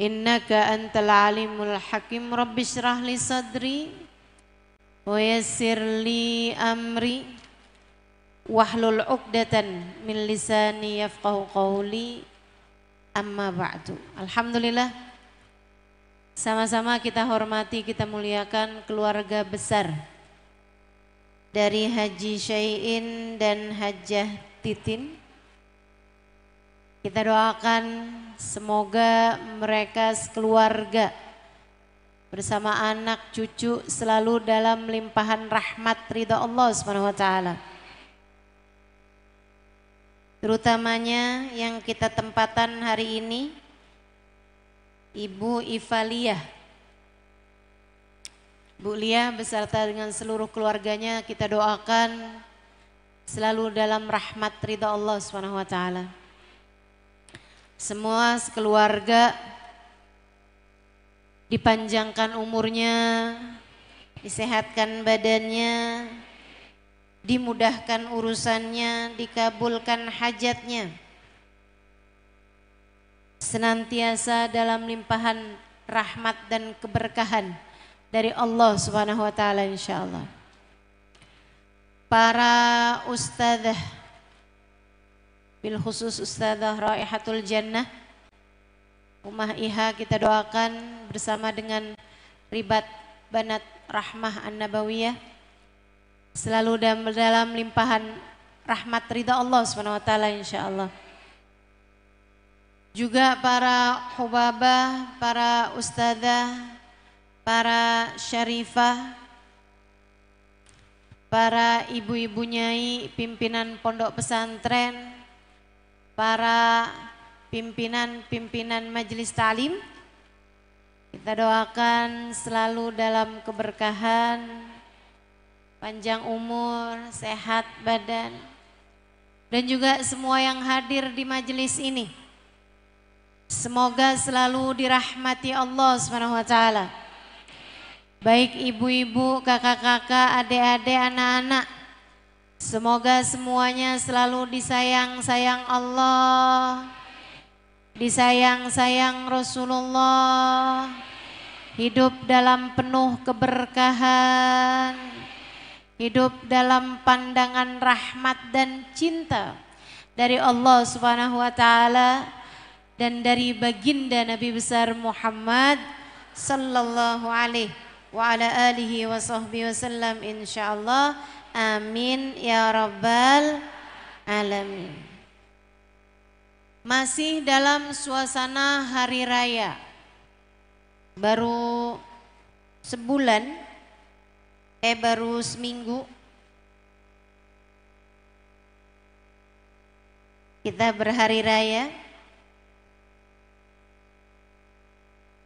innaka antal alimul hakim rabbi syrah li sadri wa li amri wahlul uqdatan min lisani yafqahu qawli amma ba'du alhamdulillah sama-sama kita hormati kita muliakan keluarga besar dari Haji Syai'in dan Hajah Titin kita doakan semoga mereka sekeluarga bersama anak cucu selalu dalam limpahan rahmat ridha Allah Subhanahu wa taala. Terutamanya yang kita tempatan hari ini Ibu Ivalia. Bu Lia beserta dengan seluruh keluarganya kita doakan selalu dalam rahmat ridha Allah Subhanahu wa taala. Semua sekeluarga dipanjangkan umurnya, disehatkan badannya, dimudahkan urusannya, dikabulkan hajatnya. Senantiasa dalam limpahan rahmat dan keberkahan dari Allah Subhanahu wa taala insyaallah. Para ustadzah bil khusus Ustazah Raihatul Jannah rumah Iha kita doakan bersama dengan Ribat Banat Rahmah An-Nabawiyah selalu dalam, dalam limpahan rahmat ridha Allah Subhanahu wa taala insyaallah. Juga para hubabah, para ustazah, para syarifah, para ibu-ibu nyai, pimpinan pondok pesantren, para pimpinan-pimpinan majelis talim. Kita doakan selalu dalam keberkahan, panjang umur, sehat badan, dan juga semua yang hadir di majelis ini. Semoga selalu dirahmati Allah Swt. Baik ibu-ibu, kakak-kakak, adik-adik, anak-anak Semoga semuanya selalu disayang-sayang Allah, disayang-sayang Rasulullah, hidup dalam penuh keberkahan, hidup dalam pandangan rahmat dan cinta dari Allah Subhanahu wa taala dan dari baginda Nabi besar Muhammad sallallahu alaihi wa ala alihi wa sahbihi wasallam insyaallah. Amin ya rabbal alamin. Masih dalam suasana hari raya. Baru sebulan eh baru seminggu kita berhari raya.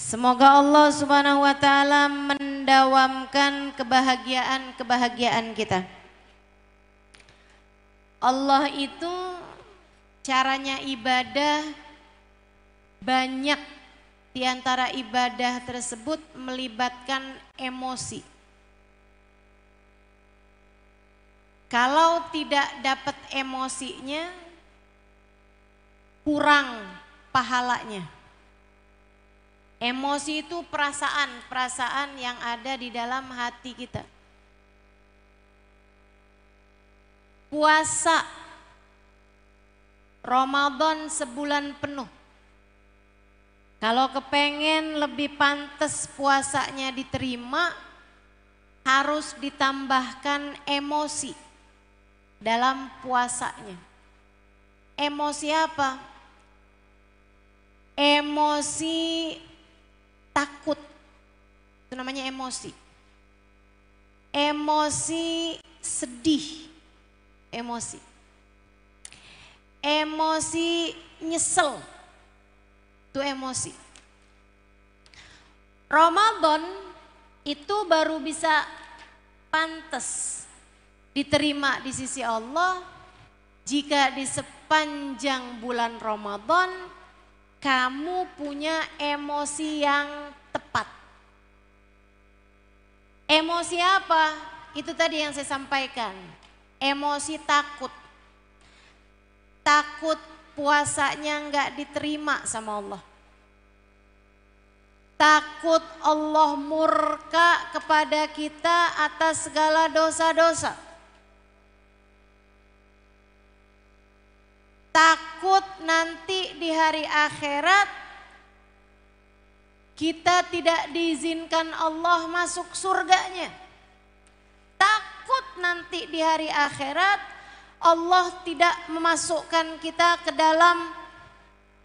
Semoga Allah Subhanahu wa taala mendawamkan kebahagiaan-kebahagiaan kita. Allah itu caranya ibadah banyak di antara ibadah tersebut melibatkan emosi. Kalau tidak dapat emosinya kurang pahalanya. Emosi itu perasaan-perasaan yang ada di dalam hati kita. Puasa Ramadan sebulan penuh. Kalau kepengen lebih pantas puasanya diterima, harus ditambahkan emosi dalam puasanya. Emosi apa? Emosi takut. Itu namanya emosi. Emosi sedih, emosi. Emosi nyesel, itu emosi. Ramadan itu baru bisa pantas diterima di sisi Allah jika di sepanjang bulan Ramadan kamu punya emosi yang tepat. Emosi apa? Itu tadi yang saya sampaikan. Emosi takut. Takut puasanya enggak diterima sama Allah. Takut Allah murka kepada kita atas segala dosa-dosa. takut nanti di hari akhirat kita tidak diizinkan Allah masuk surganya. Takut nanti di hari akhirat Allah tidak memasukkan kita ke dalam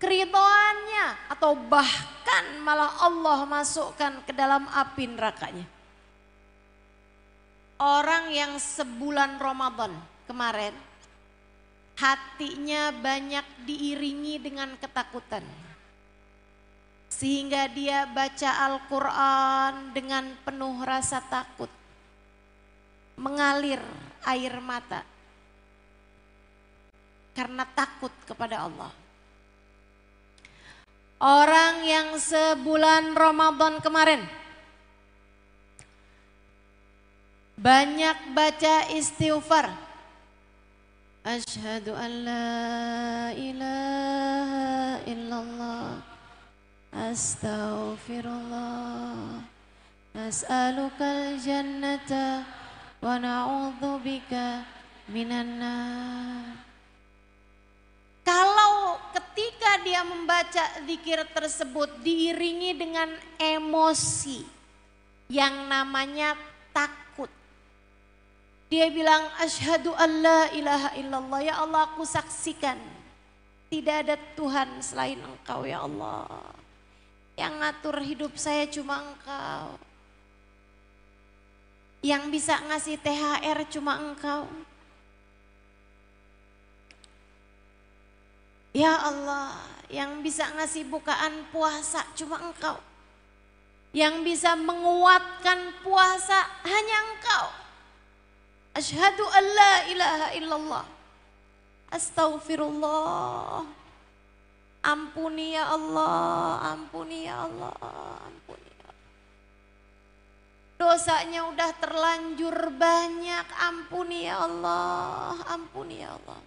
keridoannya atau bahkan malah Allah masukkan ke dalam api nerakanya. Orang yang sebulan Ramadan kemarin hatinya banyak diiringi dengan ketakutan. Sehingga dia baca Al-Quran dengan penuh rasa takut. Mengalir air mata. Karena takut kepada Allah. Orang yang sebulan Ramadan kemarin banyak baca istighfar أشهد أن لا إله إلا الله أستغفر الله jannata الجنة ونعوذ بك من النار Kalau ketika dia membaca zikir tersebut diiringi dengan emosi yang namanya tak dia bilang, Ashadu Allah ilaha illallah. Ya Allah, aku saksikan. Tidak ada Tuhan selain engkau, ya Allah. Yang ngatur hidup saya cuma engkau. Yang bisa ngasih THR cuma engkau. Ya Allah, yang bisa ngasih bukaan puasa cuma engkau. Yang bisa menguatkan puasa hanya engkau. Ashadu an la ilaha illallah. Astaghfirullah. Ampuni ya Allah, ampuni ya Allah, ampuni ya Allah. Dosanya udah terlanjur banyak, ampuni ya Allah, ampuni ya Allah.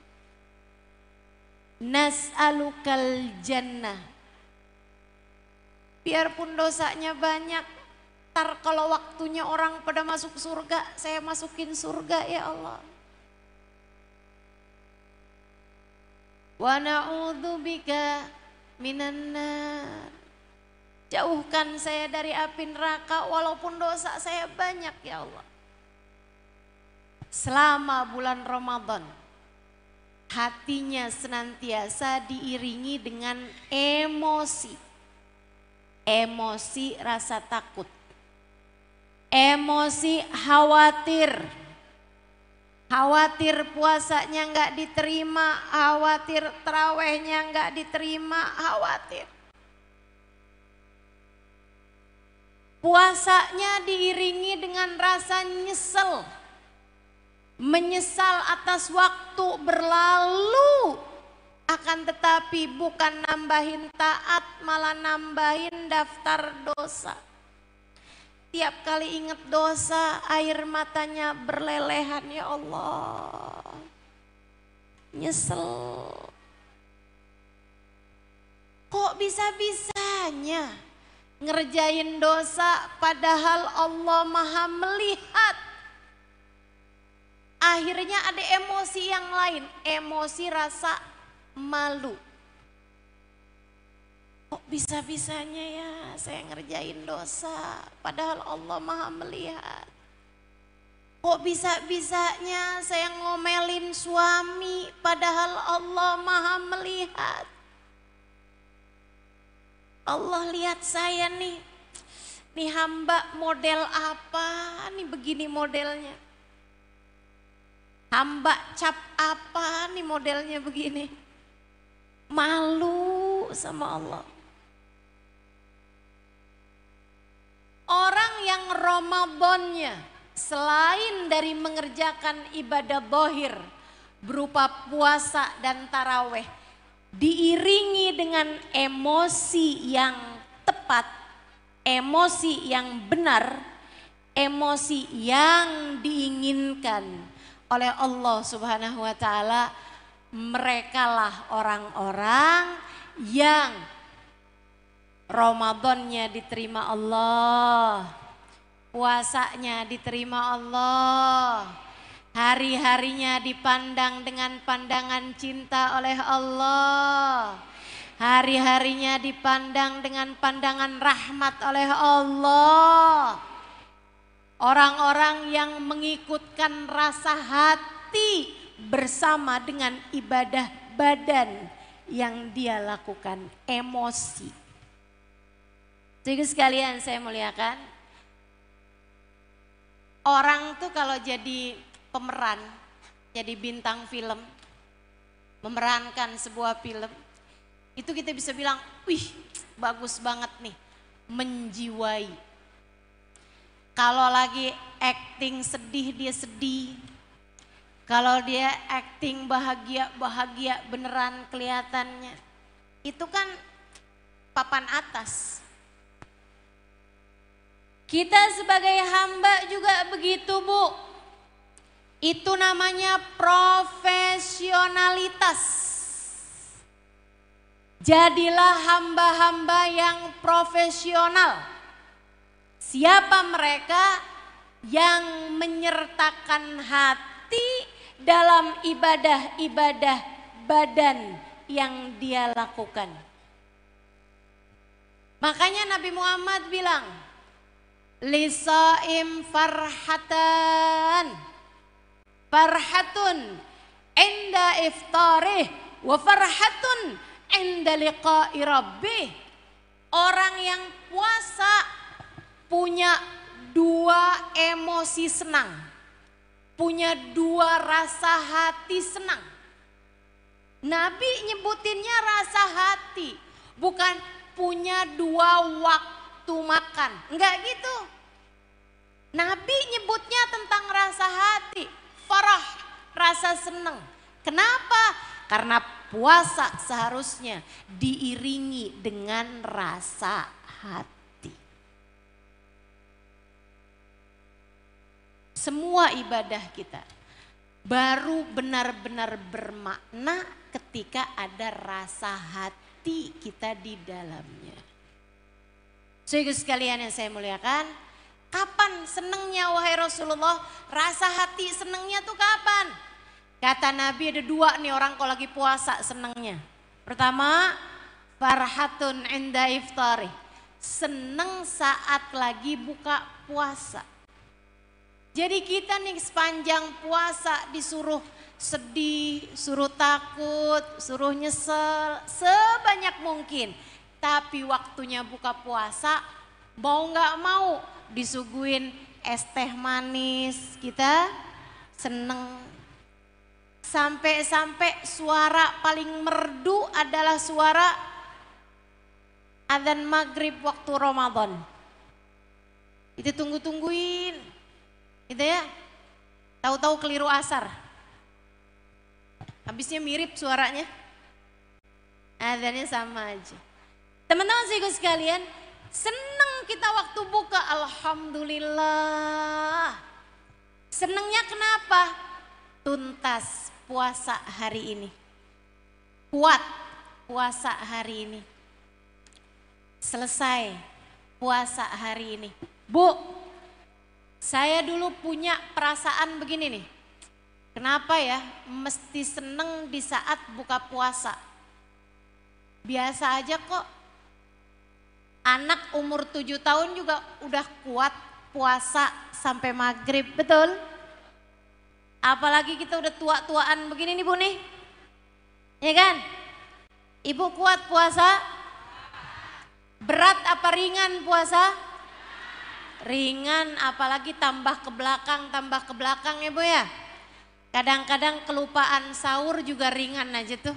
Nas'alukal jannah. Biarpun dosanya banyak, ntar kalau waktunya orang pada masuk surga, saya masukin surga ya Allah. Wa na'udzubika minan Jauhkan saya dari api neraka walaupun dosa saya banyak ya Allah. Selama bulan Ramadan hatinya senantiasa diiringi dengan emosi. Emosi rasa takut emosi khawatir. Khawatir puasanya nggak diterima, khawatir trawehnya nggak diterima, khawatir. Puasanya diiringi dengan rasa nyesel. Menyesal atas waktu berlalu akan tetapi bukan nambahin taat malah nambahin daftar dosa. Tiap kali ingat dosa, air matanya berlelehan ya Allah. Nyesel. Kok bisa-bisanya ngerjain dosa padahal Allah maha melihat. Akhirnya ada emosi yang lain, emosi rasa malu kok bisa-bisanya ya saya ngerjain dosa padahal Allah maha melihat kok bisa-bisanya saya ngomelin suami padahal Allah maha melihat Allah lihat saya nih nih hamba model apa nih begini modelnya hamba cap apa nih modelnya begini malu sama Allah Orang yang Ramadannya selain dari mengerjakan ibadah bohir berupa puasa dan taraweh diiringi dengan emosi yang tepat, emosi yang benar, emosi yang diinginkan oleh Allah Subhanahu wa taala merekalah orang-orang yang Ramadannya diterima Allah. Puasanya diterima Allah. Hari-harinya dipandang dengan pandangan cinta oleh Allah. Hari-harinya dipandang dengan pandangan rahmat oleh Allah. Orang-orang yang mengikutkan rasa hati bersama dengan ibadah badan yang dia lakukan, emosi jadi sekalian saya muliakan, orang tuh kalau jadi pemeran, jadi bintang film, memerankan sebuah film, itu kita bisa bilang, wih bagus banget nih, menjiwai. Kalau lagi acting sedih, dia sedih. Kalau dia acting bahagia, bahagia beneran kelihatannya. Itu kan papan atas, kita sebagai hamba juga begitu, Bu. Itu namanya profesionalitas. Jadilah hamba-hamba yang profesional. Siapa mereka yang menyertakan hati dalam ibadah-ibadah badan yang dia lakukan? Makanya Nabi Muhammad bilang, lisaim farhatan farhatun inda iftarih wa farhatun inda liqa'i rabbih orang yang puasa punya dua emosi senang punya dua rasa hati senang Nabi nyebutinnya rasa hati bukan punya dua waktu waktu makan. Enggak gitu. Nabi nyebutnya tentang rasa hati, farah, rasa senang. Kenapa? Karena puasa seharusnya diiringi dengan rasa hati. Semua ibadah kita baru benar-benar bermakna ketika ada rasa hati kita di dalam Saudara sekalian yang saya muliakan, kapan senengnya wahai Rasulullah? Rasa hati senengnya tuh kapan? Kata Nabi ada dua nih orang kalau lagi puasa senengnya. Pertama, farhatun inda iftari. Seneng saat lagi buka puasa. Jadi kita nih sepanjang puasa disuruh sedih, suruh takut, suruh nyesel sebanyak mungkin tapi waktunya buka puasa, mau nggak mau disuguin es teh manis, kita seneng. Sampai-sampai suara paling merdu adalah suara adzan maghrib waktu Ramadan. Itu tunggu-tungguin, itu ya. Tahu-tahu keliru asar. Habisnya mirip suaranya. adzannya sama aja. Teman-teman seiku sekalian, seneng kita waktu buka Alhamdulillah. Senengnya kenapa? Tuntas puasa hari ini. Kuat puasa hari ini. Selesai puasa hari ini. Bu, saya dulu punya perasaan begini nih. Kenapa ya mesti seneng di saat buka puasa? Biasa aja kok Anak umur tujuh tahun juga udah kuat puasa sampai maghrib, betul? Apalagi kita udah tua-tuaan begini nih Bu nih. Ya kan? Ibu kuat puasa? Berat apa ringan puasa? Ringan apalagi tambah ke belakang, tambah ke belakang ya Bu ya. Kadang-kadang kelupaan sahur juga ringan aja tuh.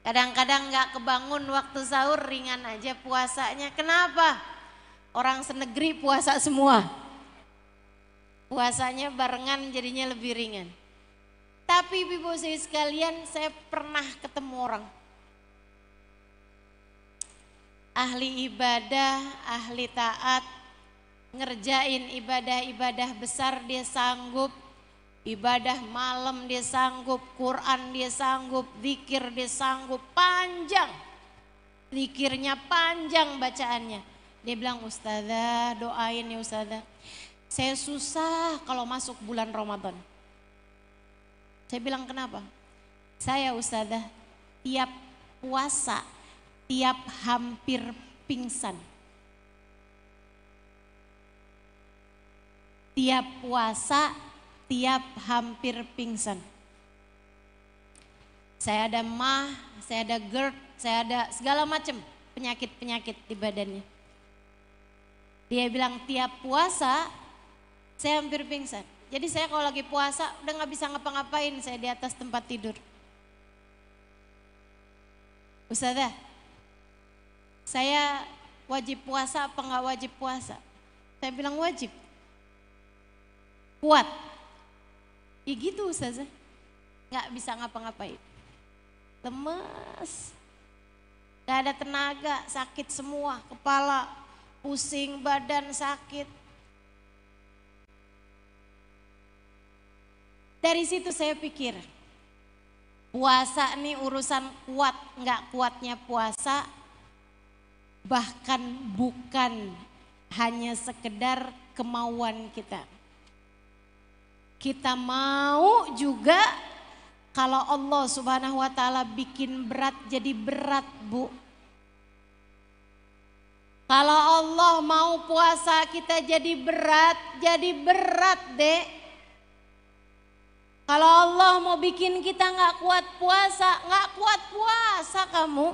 Kadang-kadang nggak kebangun waktu sahur ringan aja puasanya. Kenapa? Orang senegeri puasa semua. Puasanya barengan jadinya lebih ringan. Tapi ibu saya sekalian saya pernah ketemu orang. Ahli ibadah, ahli taat, ngerjain ibadah-ibadah besar dia sanggup Ibadah malam dia sanggup, Quran dia sanggup, zikir dia sanggup, panjang. Zikirnya panjang bacaannya. Dia bilang, Ustazah doain ya Ustazah. Saya susah kalau masuk bulan Ramadan. Saya bilang kenapa? Saya Ustazah tiap puasa, tiap hampir pingsan. Tiap puasa, tiap hampir pingsan. Saya ada mah, saya ada GERD, saya ada segala macam penyakit-penyakit di badannya. Dia bilang tiap puasa saya hampir pingsan. Jadi saya kalau lagi puasa udah nggak bisa ngapa-ngapain, saya di atas tempat tidur. Ustazah, saya wajib puasa apa nggak wajib puasa? Saya bilang wajib. Kuat, Ya gitu Ustazah. Nggak bisa ngapa-ngapain. Lemes. Nggak ada tenaga, sakit semua. Kepala pusing, badan sakit. Dari situ saya pikir, puasa ini urusan kuat, nggak kuatnya puasa, bahkan bukan hanya sekedar kemauan kita kita mau juga kalau Allah Subhanahu wa taala bikin berat jadi berat, Bu. Kalau Allah mau puasa kita jadi berat, jadi berat, Dek. Kalau Allah mau bikin kita nggak kuat puasa, nggak kuat puasa kamu.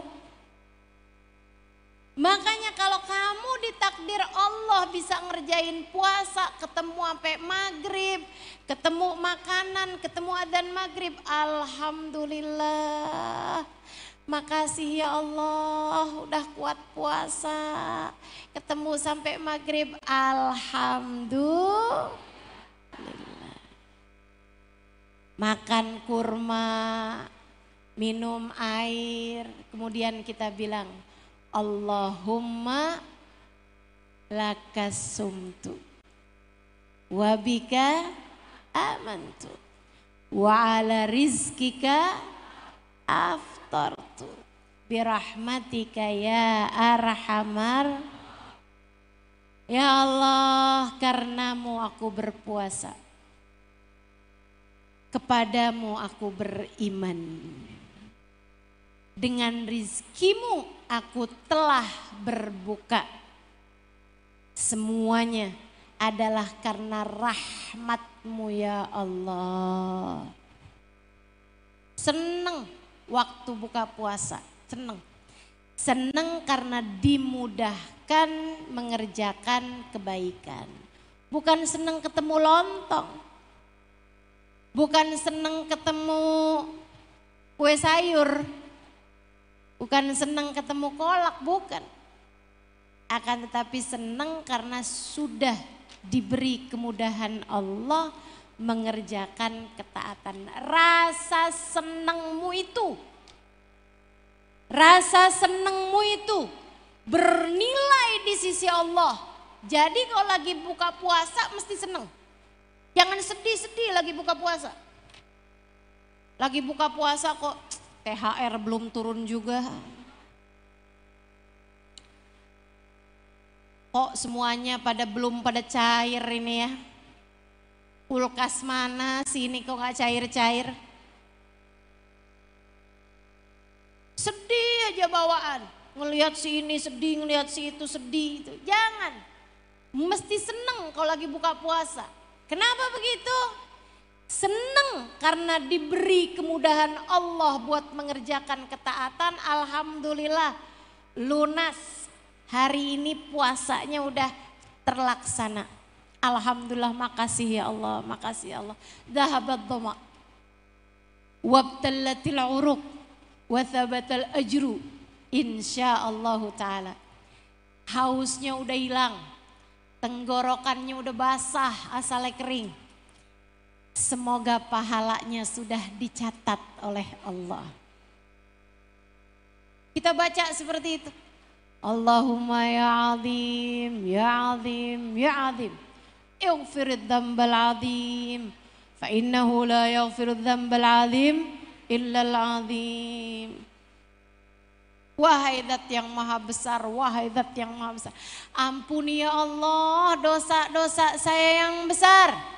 Makanya kalau kamu ditakdir Allah bisa ngerjain puasa, ketemu sampai maghrib, ketemu makanan, ketemu adzan maghrib, alhamdulillah. Makasih ya Allah, udah kuat puasa, ketemu sampai maghrib, alhamdulillah. Makan kurma, minum air, kemudian kita bilang, Allahumma lakasumtu wabika amantu wa ala rizkika aftartu birahmatika ya arhamar ya Allah karenamu aku berpuasa kepadamu aku beriman dengan rizkimu aku telah berbuka. Semuanya adalah karena rahmatmu ya Allah. Seneng waktu buka puasa, seneng. Seneng karena dimudahkan mengerjakan kebaikan. Bukan seneng ketemu lontong. Bukan seneng ketemu kue sayur Bukan senang ketemu kolak, bukan. Akan tetapi senang karena sudah diberi kemudahan Allah mengerjakan ketaatan. Rasa senangmu itu, rasa senangmu itu bernilai di sisi Allah. Jadi kalau lagi buka puasa mesti senang. Jangan sedih-sedih lagi buka puasa. Lagi buka puasa kok THR belum turun juga. Kok semuanya pada belum pada cair ini ya? Kulkas mana sini kok gak cair-cair? Sedih aja bawaan. Ngelihat si ini sedih, ngelihat si itu sedih. Itu. Jangan. Mesti seneng kalau lagi buka puasa. Kenapa begitu? seneng karena diberi kemudahan Allah buat mengerjakan ketaatan, alhamdulillah lunas. Hari ini puasanya udah terlaksana. Alhamdulillah makasih ya Allah, makasih ya Allah. Zahabat dhama. Wabtallatil uruk. Wathabatal ajru, ajru insyaallah taala. Hausnya udah hilang. Tenggorokannya udah basah asalnya kering Semoga pahalanya sudah dicatat oleh Allah. Kita baca seperti itu. Allahumma ya azim, ya azim, ya azim. Ighfir dambal azim. Fa innahu la yaghfir dambal azim illa al azim. Wahai dat yang maha besar, wahai dat yang maha besar. Ampuni ya Allah dosa-dosa saya yang besar.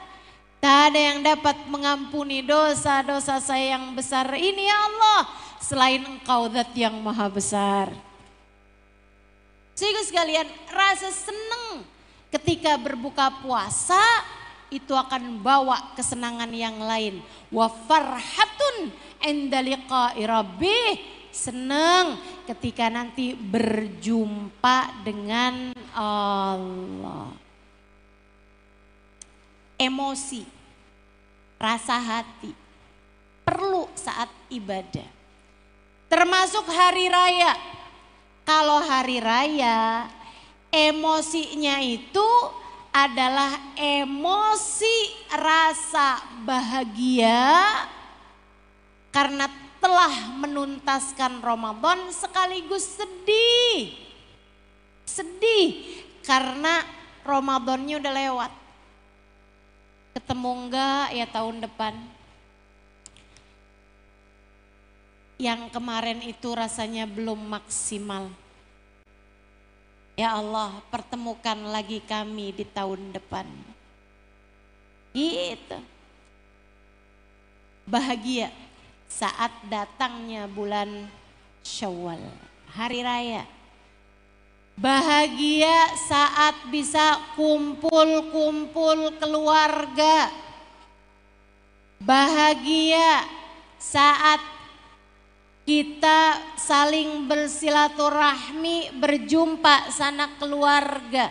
Tak ada yang dapat mengampuni dosa-dosa saya yang besar ini ya Allah. Selain engkau zat yang maha besar. Sehingga sekalian rasa seneng ketika berbuka puasa itu akan bawa kesenangan yang lain. Wa farhatun endaliqa rabbih. Senang ketika nanti berjumpa dengan Allah emosi, rasa hati. Perlu saat ibadah. Termasuk hari raya. Kalau hari raya, emosinya itu adalah emosi rasa bahagia karena telah menuntaskan Ramadan sekaligus sedih. Sedih karena Ramadannya udah lewat ketemu enggak ya tahun depan. Yang kemarin itu rasanya belum maksimal. Ya Allah, pertemukan lagi kami di tahun depan. Gitu. Bahagia saat datangnya bulan Syawal, hari raya. Bahagia saat bisa kumpul-kumpul keluarga. Bahagia saat kita saling bersilaturahmi, berjumpa sana keluarga.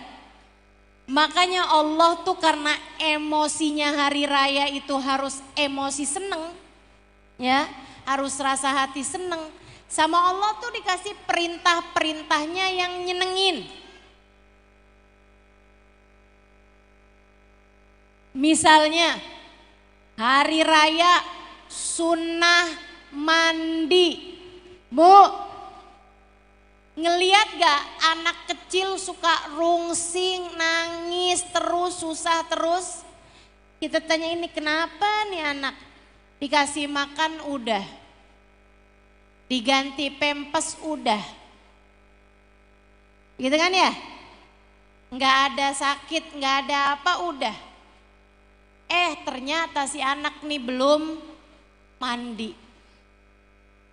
Makanya Allah tuh karena emosinya hari raya itu harus emosi seneng, ya harus rasa hati seneng sama Allah tuh dikasih perintah-perintahnya yang nyenengin. Misalnya hari raya sunnah mandi. Bu, ngeliat gak anak kecil suka rungsing, nangis terus, susah terus? Kita tanya ini kenapa nih anak? Dikasih makan udah, diganti pempes udah. Gitu kan ya? Nggak ada sakit, nggak ada apa, udah. Eh ternyata si anak nih belum mandi.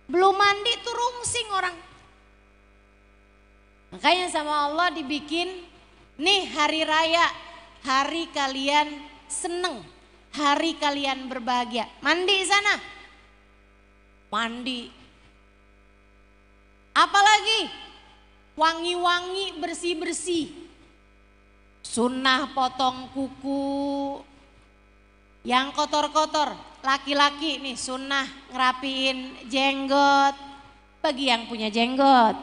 Belum mandi tuh rungsing orang. Makanya sama Allah dibikin nih hari raya, hari kalian seneng, hari kalian berbahagia. Mandi sana. Mandi Apalagi wangi-wangi bersih-bersih. Sunnah potong kuku. Yang kotor-kotor, laki-laki nih sunnah ngerapiin jenggot. Bagi yang punya jenggot.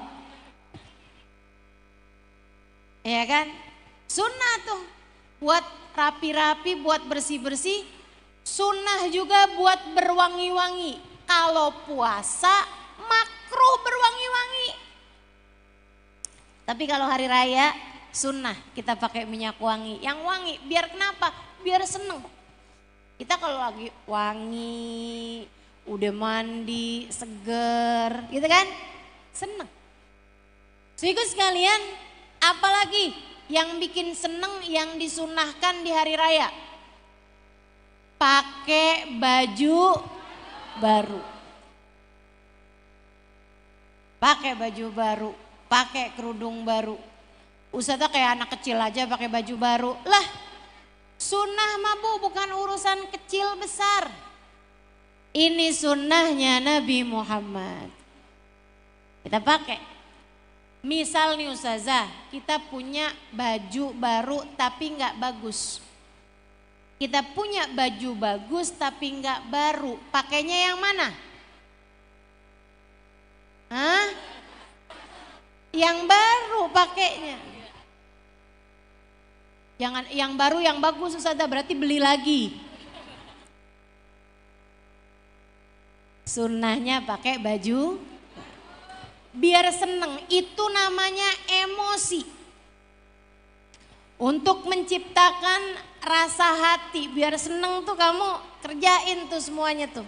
Ya kan? Sunnah tuh buat rapi-rapi, buat bersih-bersih. Sunnah juga buat berwangi-wangi. Kalau puasa Makro berwangi-wangi. Tapi kalau hari raya sunnah kita pakai minyak wangi. Yang wangi biar kenapa? Biar seneng. Kita kalau lagi wangi, udah mandi, seger, gitu kan? Seneng. So sekalian, apalagi yang bikin seneng yang disunahkan di hari raya? Pakai baju baru pakai baju baru, pakai kerudung baru. Ustadz kayak anak kecil aja pakai baju baru. Lah, sunnah mah bu bukan urusan kecil besar. Ini sunnahnya Nabi Muhammad. Kita pakai. Misal nih Ustazah, kita punya baju baru tapi nggak bagus. Kita punya baju bagus tapi nggak baru. Pakainya yang mana? Hah? Yang baru pakainya. Jangan yang baru yang bagus Ustazah berarti beli lagi. Sunnahnya pakai baju biar seneng itu namanya emosi untuk menciptakan rasa hati biar seneng tuh kamu kerjain tuh semuanya tuh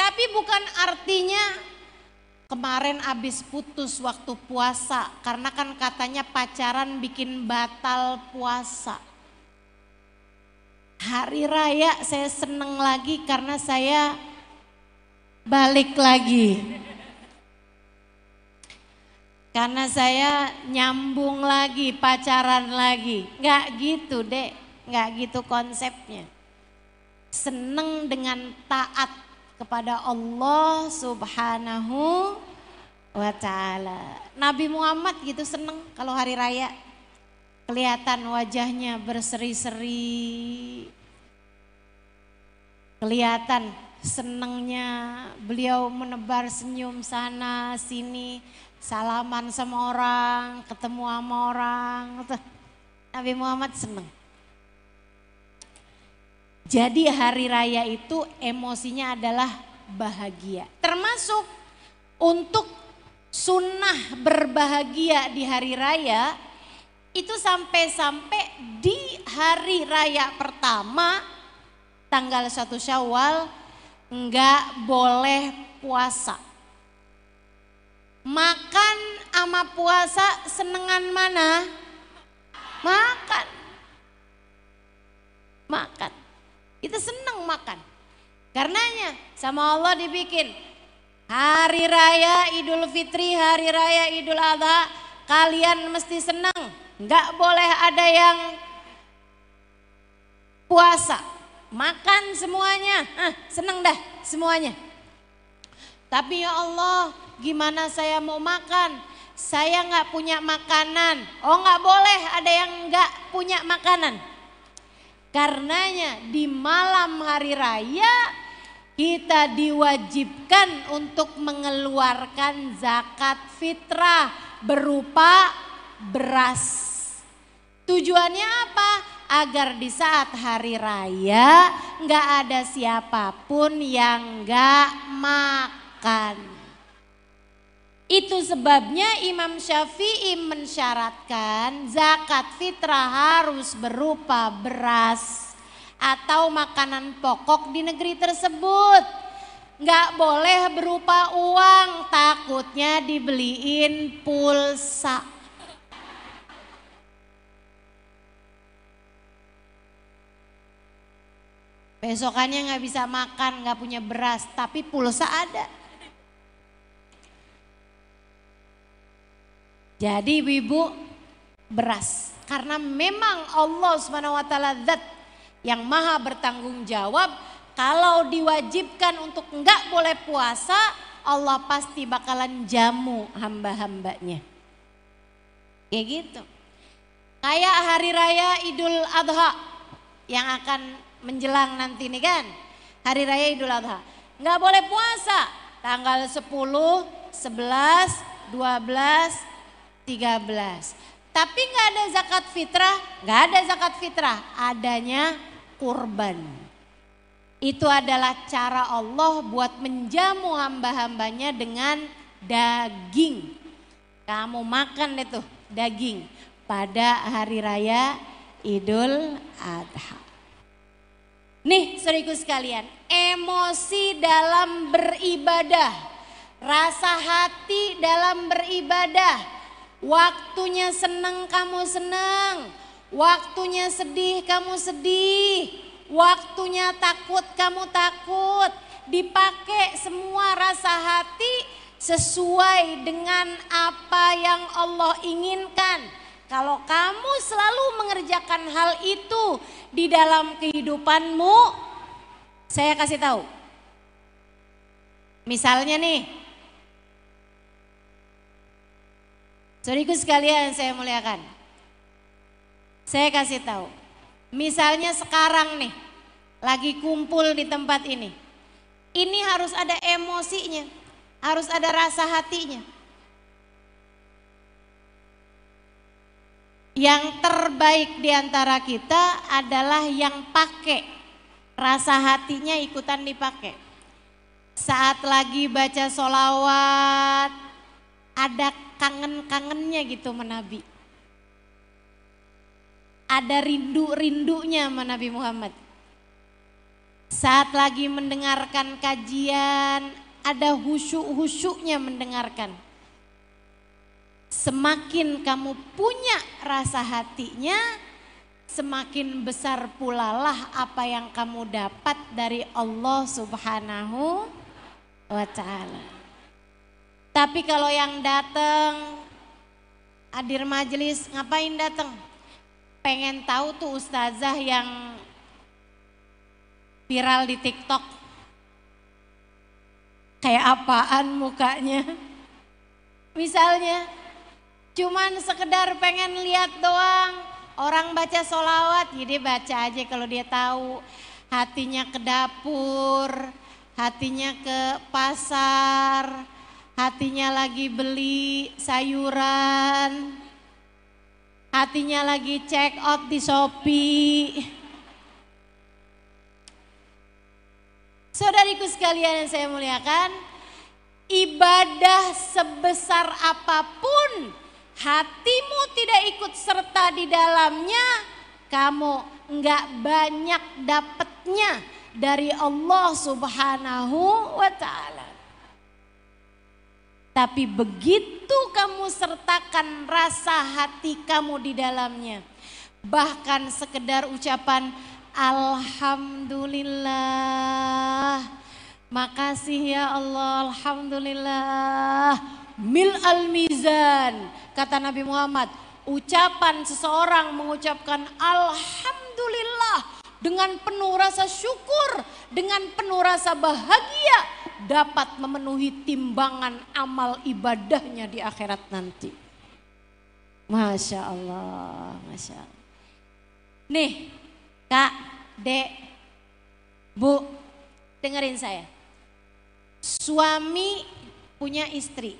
tapi bukan artinya Kemarin abis putus waktu puasa karena kan katanya pacaran bikin batal puasa. Hari raya saya seneng lagi karena saya balik lagi. Karena saya nyambung lagi, pacaran lagi. Gak gitu dek, gak gitu konsepnya. Seneng dengan taat kepada Allah Subhanahu wa taala. Nabi Muhammad gitu seneng kalau hari raya. Kelihatan wajahnya berseri-seri. Kelihatan senengnya beliau menebar senyum sana sini salaman sama orang ketemu sama orang Nabi Muhammad seneng jadi hari raya itu emosinya adalah bahagia. Termasuk untuk sunnah berbahagia di hari raya itu sampai-sampai di hari raya pertama tanggal 1 Syawal enggak boleh puasa. Makan sama puasa senengan mana? Makan. Makan. Itu senang makan. Karenanya sama Allah dibikin hari raya Idul Fitri, hari raya Idul Adha, kalian mesti senang. Enggak boleh ada yang puasa. Makan semuanya, ah, senang dah semuanya. Tapi ya Allah, gimana saya mau makan? Saya enggak punya makanan. Oh enggak boleh ada yang enggak punya makanan. Karenanya di malam hari raya kita diwajibkan untuk mengeluarkan zakat fitrah berupa beras. Tujuannya apa? Agar di saat hari raya nggak ada siapapun yang nggak makan. Itu sebabnya Imam Syafi'i mensyaratkan zakat fitrah harus berupa beras atau makanan pokok di negeri tersebut. Nggak boleh berupa uang, takutnya dibeliin pulsa. Besokannya nggak bisa makan, nggak punya beras, tapi pulsa ada. Jadi ibu beras. Karena memang Allah subhanahu wa ta'ala zat yang maha bertanggung jawab. Kalau diwajibkan untuk enggak boleh puasa Allah pasti bakalan jamu hamba-hambanya. Kayak gitu. Kayak hari raya Idul Adha yang akan menjelang nanti nih kan. Hari raya Idul Adha. Enggak boleh puasa tanggal 10, 11, 12, 13. Tapi nggak ada zakat fitrah, nggak ada zakat fitrah, adanya kurban. Itu adalah cara Allah buat menjamu hamba-hambanya dengan daging. Kamu makan itu daging pada hari raya Idul Adha. Nih seriku sekalian, emosi dalam beribadah, rasa hati dalam beribadah, Waktunya seneng kamu seneng, waktunya sedih kamu sedih, waktunya takut kamu takut. Dipakai semua rasa hati sesuai dengan apa yang Allah inginkan. Kalau kamu selalu mengerjakan hal itu di dalam kehidupanmu, saya kasih tahu. Misalnya nih, Saudariku sekalian saya muliakan. Saya kasih tahu. Misalnya sekarang nih lagi kumpul di tempat ini. Ini harus ada emosinya, harus ada rasa hatinya. Yang terbaik di antara kita adalah yang pakai rasa hatinya ikutan dipakai. Saat lagi baca solawat, ada kangen-kangennya gitu sama Nabi. Ada rindu-rindunya sama Nabi Muhammad. Saat lagi mendengarkan kajian, ada husuk-husuknya mendengarkan. Semakin kamu punya rasa hatinya, semakin besar pula lah apa yang kamu dapat dari Allah Subhanahu wa Ta'ala. Tapi kalau yang datang hadir majelis ngapain datang? Pengen tahu tuh ustazah yang viral di TikTok. Kayak apaan mukanya? Misalnya cuman sekedar pengen lihat doang. Orang baca solawat, jadi ya baca aja kalau dia tahu. Hatinya ke dapur, hatinya ke pasar, hatinya lagi beli sayuran, hatinya lagi check out di Shopee. Saudariku sekalian yang saya muliakan, ibadah sebesar apapun hatimu tidak ikut serta di dalamnya, kamu enggak banyak dapatnya dari Allah Subhanahu wa taala. Tapi begitu kamu sertakan rasa hati kamu di dalamnya. Bahkan sekedar ucapan Alhamdulillah. Makasih ya Allah, Alhamdulillah. Mil al-mizan, kata Nabi Muhammad. Ucapan seseorang mengucapkan Alhamdulillah dengan penuh rasa syukur, dengan penuh rasa bahagia dapat memenuhi timbangan amal ibadahnya di akhirat nanti. Masya Allah, Masya Allah. Nih, Kak, Dek, Bu, dengerin saya. Suami punya istri.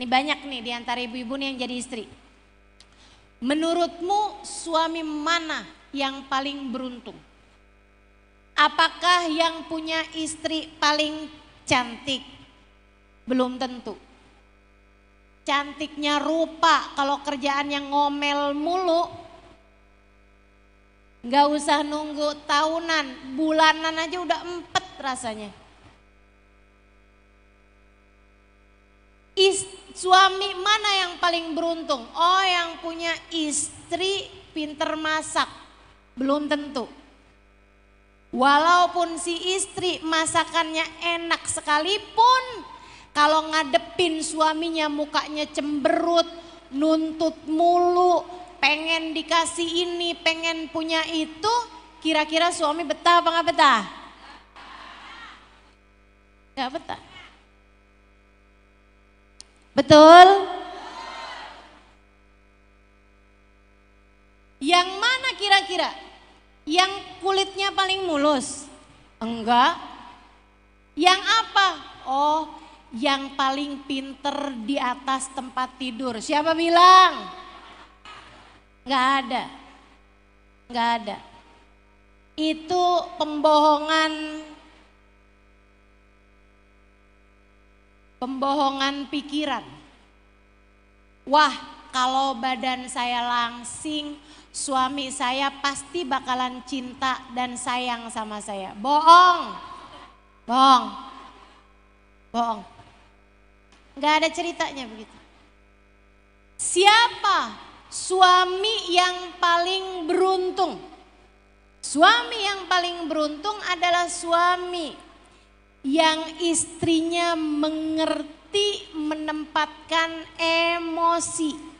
Ini banyak nih di antara ibu-ibu nih yang jadi istri. Menurutmu suami mana yang paling beruntung? Apakah yang punya istri paling cantik? Belum tentu. Cantiknya rupa kalau kerjaan yang ngomel mulu. Gak usah nunggu tahunan, bulanan aja udah empet rasanya. Is, suami mana yang paling beruntung? Oh yang punya istri pinter masak. Belum tentu. Walaupun si istri masakannya enak sekalipun, kalau ngadepin suaminya mukanya cemberut, nuntut mulu, pengen dikasih ini, pengen punya itu, kira-kira suami betah apa nggak betah? Nggak betah. Betul? Yang mana kira-kira? Yang kulitnya paling mulus? Enggak. Yang apa? Oh, yang paling pinter di atas tempat tidur. Siapa bilang? Enggak ada. Enggak ada. Itu pembohongan pembohongan pikiran. Wah, kalau badan saya langsing, suami saya pasti bakalan cinta dan sayang sama saya. Boong, boong, boong. Gak ada ceritanya begitu. Siapa suami yang paling beruntung? Suami yang paling beruntung adalah suami yang istrinya mengerti menempatkan emosi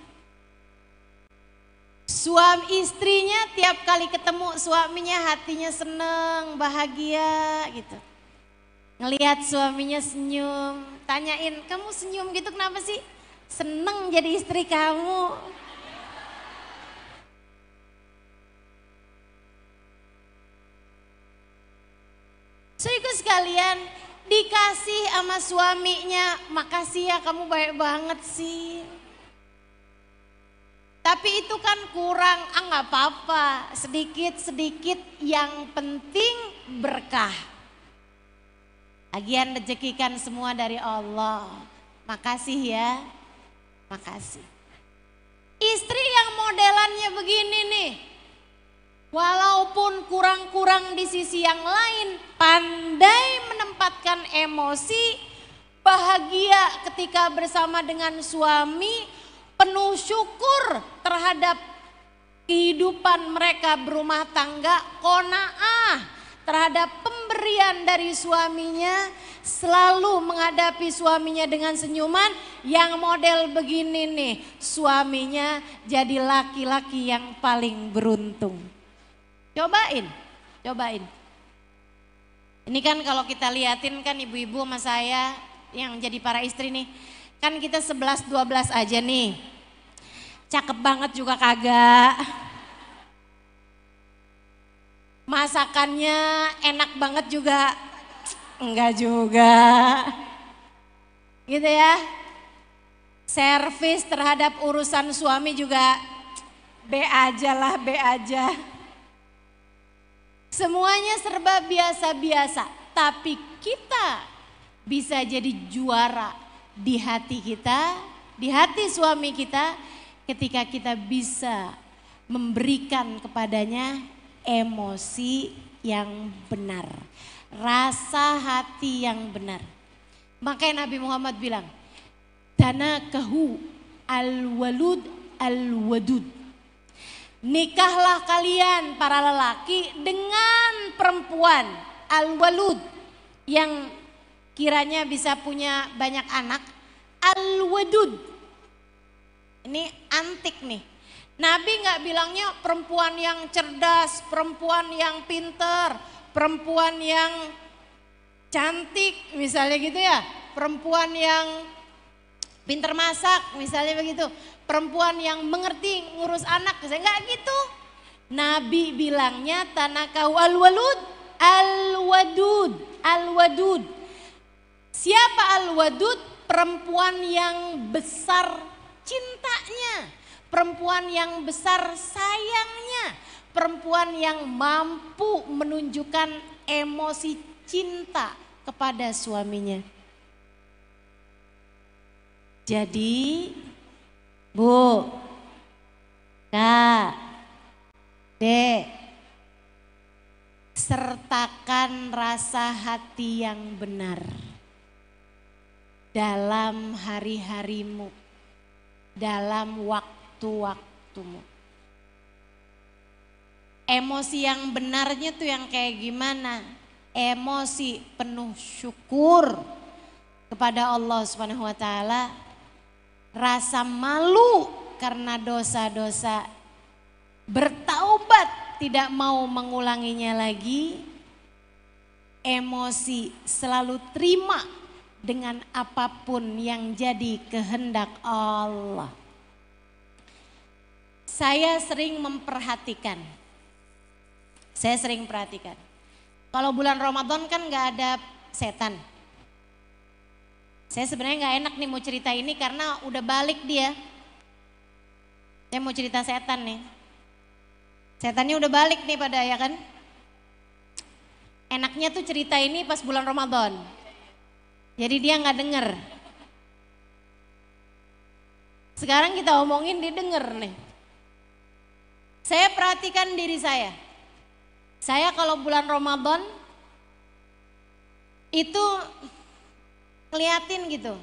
Suami istrinya tiap kali ketemu suaminya hatinya seneng, bahagia gitu. Ngelihat suaminya senyum, tanyain kamu senyum gitu kenapa sih? Seneng jadi istri kamu. ikut sekalian, dikasih sama suaminya, makasih ya kamu baik banget sih. Tapi itu kan kurang, ah nggak apa-apa, sedikit-sedikit yang penting berkah. Agian rezekikan semua dari Allah. Makasih ya, makasih. Istri yang modelannya begini nih, walaupun kurang-kurang di sisi yang lain, pandai menempatkan emosi, bahagia ketika bersama dengan suami, penuh syukur terhadap kehidupan mereka berumah tangga, kona'ah terhadap pemberian dari suaminya, selalu menghadapi suaminya dengan senyuman yang model begini nih, suaminya jadi laki-laki yang paling beruntung. Cobain, cobain. Ini kan kalau kita liatin kan ibu-ibu sama saya yang jadi para istri nih, Kan kita 11 12 aja nih. Cakep banget juga kagak. Masakannya enak banget juga. Enggak juga. Gitu ya. Servis terhadap urusan suami juga B aja lah, B aja. Semuanya serba biasa-biasa, tapi kita bisa jadi juara di hati kita, di hati suami kita ketika kita bisa memberikan kepadanya emosi yang benar, rasa hati yang benar. Makanya Nabi Muhammad bilang, "Dana kehu al-walud al-wadud." Nikahlah kalian para lelaki dengan perempuan al-walud yang kiranya bisa punya banyak anak. Al-Wadud. Ini antik nih. Nabi nggak bilangnya perempuan yang cerdas, perempuan yang pinter, perempuan yang cantik misalnya gitu ya. Perempuan yang pinter masak misalnya begitu. Perempuan yang mengerti ngurus anak, saya nggak gitu. Nabi bilangnya tanaka al-walud, al-wadud, al-wadud. al walud wadud al wadud al wadud Siapa Al-Wadud? Perempuan yang besar cintanya, perempuan yang besar sayangnya, perempuan yang mampu menunjukkan emosi cinta kepada suaminya. Jadi, Bu, Kak, Dek, sertakan rasa hati yang benar dalam hari-harimu, dalam waktu-waktumu. Emosi yang benarnya tuh yang kayak gimana? Emosi penuh syukur kepada Allah Subhanahu wa taala, rasa malu karena dosa-dosa, bertaubat tidak mau mengulanginya lagi, emosi selalu terima dengan apapun yang jadi kehendak Allah. Saya sering memperhatikan. Saya sering perhatikan. Kalau bulan Ramadan kan nggak ada setan. Saya sebenarnya nggak enak nih mau cerita ini karena udah balik dia. Saya mau cerita setan nih. Setannya udah balik nih pada ya kan. Enaknya tuh cerita ini pas bulan Ramadan. Jadi dia nggak denger. Sekarang kita omongin dia denger nih. Saya perhatikan diri saya. Saya kalau bulan Ramadan itu ngeliatin gitu.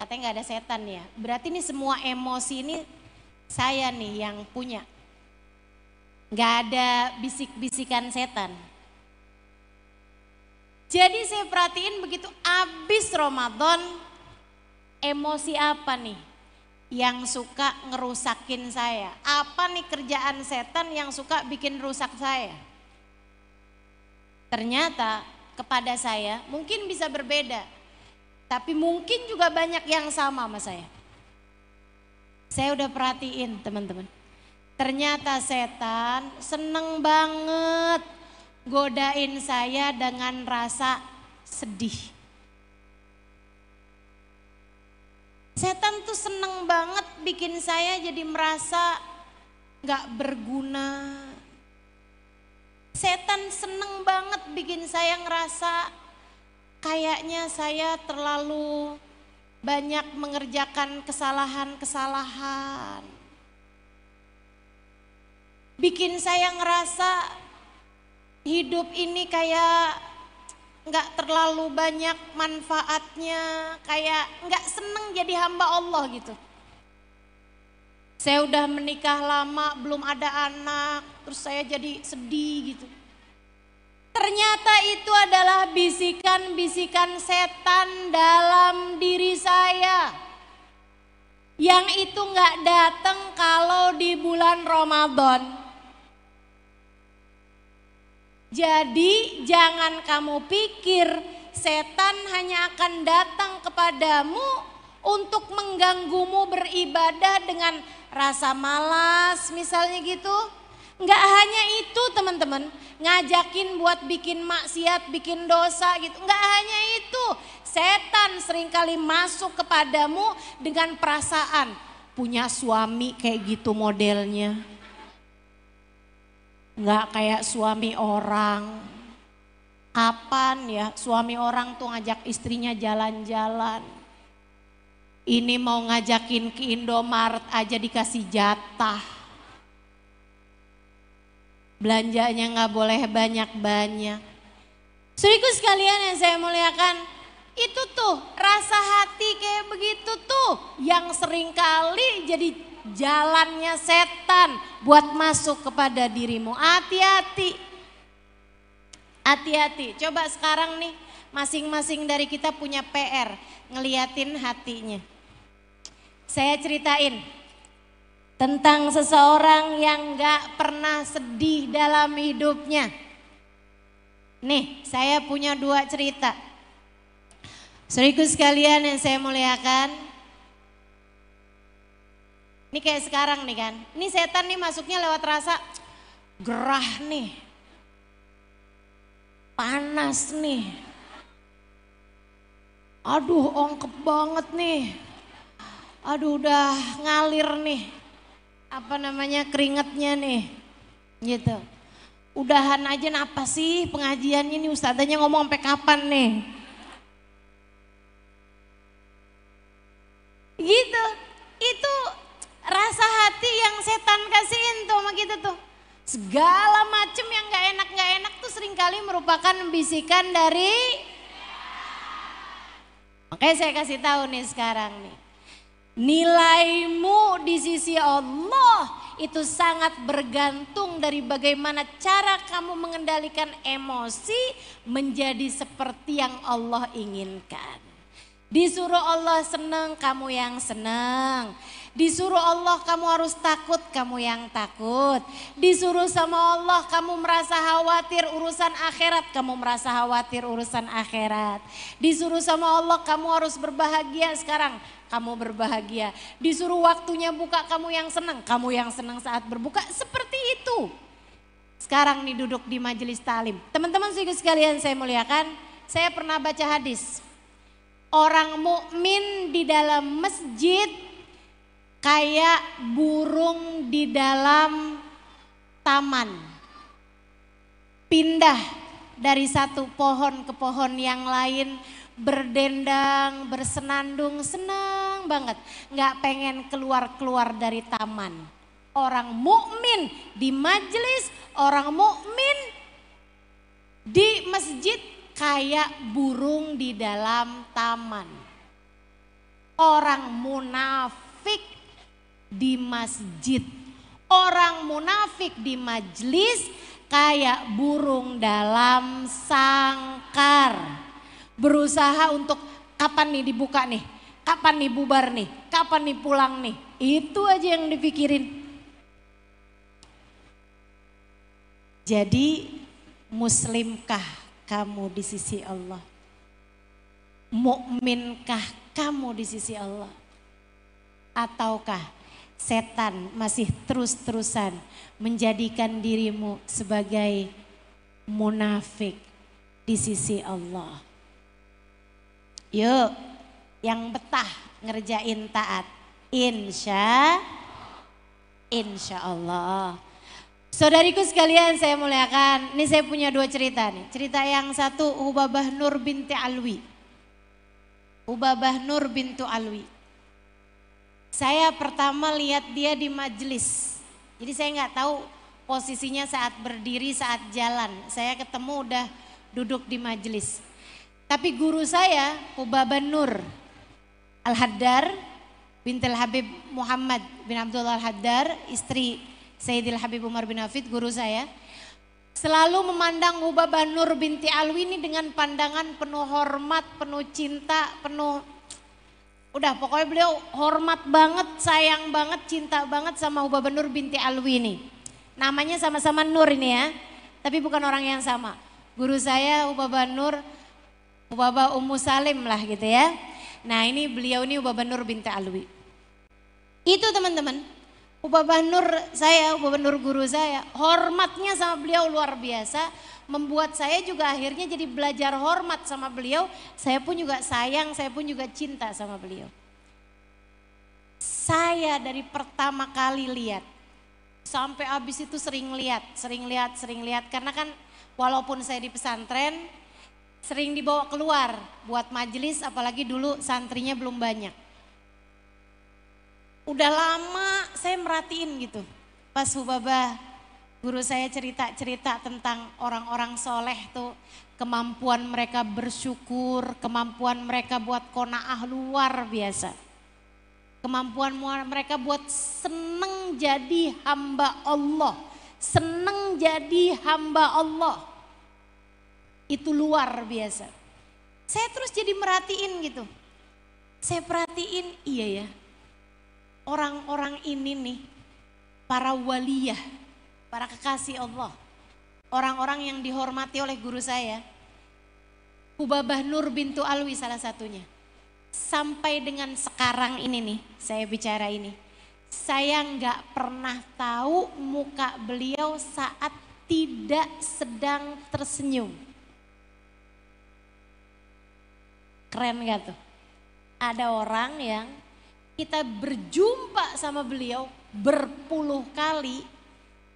Katanya nggak ada setan ya. Berarti ini semua emosi ini saya nih yang punya. Nggak ada bisik-bisikan setan. Jadi saya perhatiin begitu abis Ramadan, emosi apa nih yang suka ngerusakin saya? Apa nih kerjaan setan yang suka bikin rusak saya? Ternyata kepada saya mungkin bisa berbeda, tapi mungkin juga banyak yang sama sama saya. Saya udah perhatiin teman-teman. Ternyata setan seneng banget godain saya dengan rasa sedih. Setan tuh seneng banget bikin saya jadi merasa gak berguna. Setan seneng banget bikin saya ngerasa kayaknya saya terlalu banyak mengerjakan kesalahan-kesalahan. Bikin saya ngerasa hidup ini kayak nggak terlalu banyak manfaatnya, kayak nggak seneng jadi hamba Allah gitu. Saya udah menikah lama, belum ada anak, terus saya jadi sedih gitu. Ternyata itu adalah bisikan-bisikan setan dalam diri saya. Yang itu nggak datang kalau di bulan Ramadan. Jadi jangan kamu pikir setan hanya akan datang kepadamu untuk mengganggumu beribadah dengan rasa malas misalnya gitu. Enggak hanya itu teman-teman, ngajakin buat bikin maksiat, bikin dosa gitu. Enggak hanya itu, setan seringkali masuk kepadamu dengan perasaan punya suami kayak gitu modelnya nggak kayak suami orang. Kapan ya suami orang tuh ngajak istrinya jalan-jalan. Ini mau ngajakin ke Indomaret aja dikasih jatah. Belanjanya nggak boleh banyak-banyak. Serikus sekalian yang saya muliakan, itu tuh rasa hati kayak begitu tuh yang sering kali jadi jalannya setan buat masuk kepada dirimu. Hati-hati. Hati-hati. Coba sekarang nih masing-masing dari kita punya PR ngeliatin hatinya. Saya ceritain tentang seseorang yang gak pernah sedih dalam hidupnya. Nih, saya punya dua cerita. Saudaraku sekalian yang saya muliakan, ini kayak sekarang nih kan. Ini setan nih masuknya lewat rasa gerah nih. Panas nih. Aduh ongkep banget nih. Aduh udah ngalir nih. Apa namanya keringetnya nih. Gitu. Udahan aja napa sih pengajian ini ustadzanya ngomong sampai kapan nih. Gitu. Itu rasa hati yang setan kasihin tuh sama kita tuh. Segala macem yang gak enak-gak enak tuh seringkali merupakan bisikan dari Oke, saya kasih tahu nih sekarang nih. Nilaimu di sisi Allah itu sangat bergantung dari bagaimana cara kamu mengendalikan emosi menjadi seperti yang Allah inginkan. Disuruh Allah senang, kamu yang senang. Disuruh Allah kamu harus takut, kamu yang takut. Disuruh sama Allah kamu merasa khawatir urusan akhirat, kamu merasa khawatir urusan akhirat. Disuruh sama Allah kamu harus berbahagia sekarang, kamu berbahagia. Disuruh waktunya buka, kamu yang senang, kamu yang senang saat berbuka, seperti itu. Sekarang nih duduk di majelis talim. Teman-teman sekalian saya muliakan, saya pernah baca hadis. Orang mukmin di dalam masjid kayak burung di dalam taman. Pindah dari satu pohon ke pohon yang lain, berdendang, bersenandung, senang banget. Nggak pengen keluar-keluar dari taman. Orang mukmin di majelis, orang mukmin di masjid kayak burung di dalam taman. Orang munafik di masjid. Orang munafik di majlis kayak burung dalam sangkar. Berusaha untuk kapan nih dibuka nih, kapan nih bubar nih, kapan nih pulang nih. Itu aja yang dipikirin. Jadi muslimkah kamu di sisi Allah? Mukminkah kamu di sisi Allah? Ataukah setan masih terus-terusan menjadikan dirimu sebagai munafik di sisi Allah. Yuk, yang betah ngerjain taat. Insya, insya Allah. Saudariku sekalian saya muliakan, ini saya punya dua cerita nih. Cerita yang satu Hubabah Nur binti Alwi. Hubabah Nur bintu Alwi. Saya pertama lihat dia di majelis. Jadi saya nggak tahu posisinya saat berdiri, saat jalan. Saya ketemu udah duduk di majelis. Tapi guru saya Kubaban Nur Al-Haddar bintil Habib Muhammad bin Abdul Al-Haddar, istri Sayyidil Habib Umar bin Hafid, guru saya. Selalu memandang Hubaban Nur binti Alwi ini dengan pandangan penuh hormat, penuh cinta, penuh Udah pokoknya beliau hormat banget, sayang banget, cinta banget sama Uba Nur binti Alwi ini. Namanya sama-sama Nur ini ya, tapi bukan orang yang sama. Guru saya Uba Nur, Uba Ummu Salim lah gitu ya. Nah ini beliau ini Uba Nur binti Alwi. Itu teman-teman, Uba Nur saya, Uba Nur guru saya, hormatnya sama beliau luar biasa membuat saya juga akhirnya jadi belajar hormat sama beliau. Saya pun juga sayang, saya pun juga cinta sama beliau. Saya dari pertama kali lihat sampai habis itu sering lihat, sering lihat, sering lihat karena kan walaupun saya di pesantren sering dibawa keluar buat majelis apalagi dulu santrinya belum banyak. Udah lama saya merhatiin gitu. Pas Hubabah Guru saya cerita-cerita tentang orang-orang soleh tuh kemampuan mereka bersyukur, kemampuan mereka buat kona'ah luar biasa. Kemampuan mereka buat seneng jadi hamba Allah, seneng jadi hamba Allah. Itu luar biasa. Saya terus jadi merhatiin gitu. Saya perhatiin, iya ya. Orang-orang ini nih, para waliyah, para kekasih Allah, orang-orang yang dihormati oleh guru saya, Kubabah Nur bintu Alwi salah satunya. Sampai dengan sekarang ini nih, saya bicara ini. Saya nggak pernah tahu muka beliau saat tidak sedang tersenyum. Keren gak tuh? Ada orang yang kita berjumpa sama beliau berpuluh kali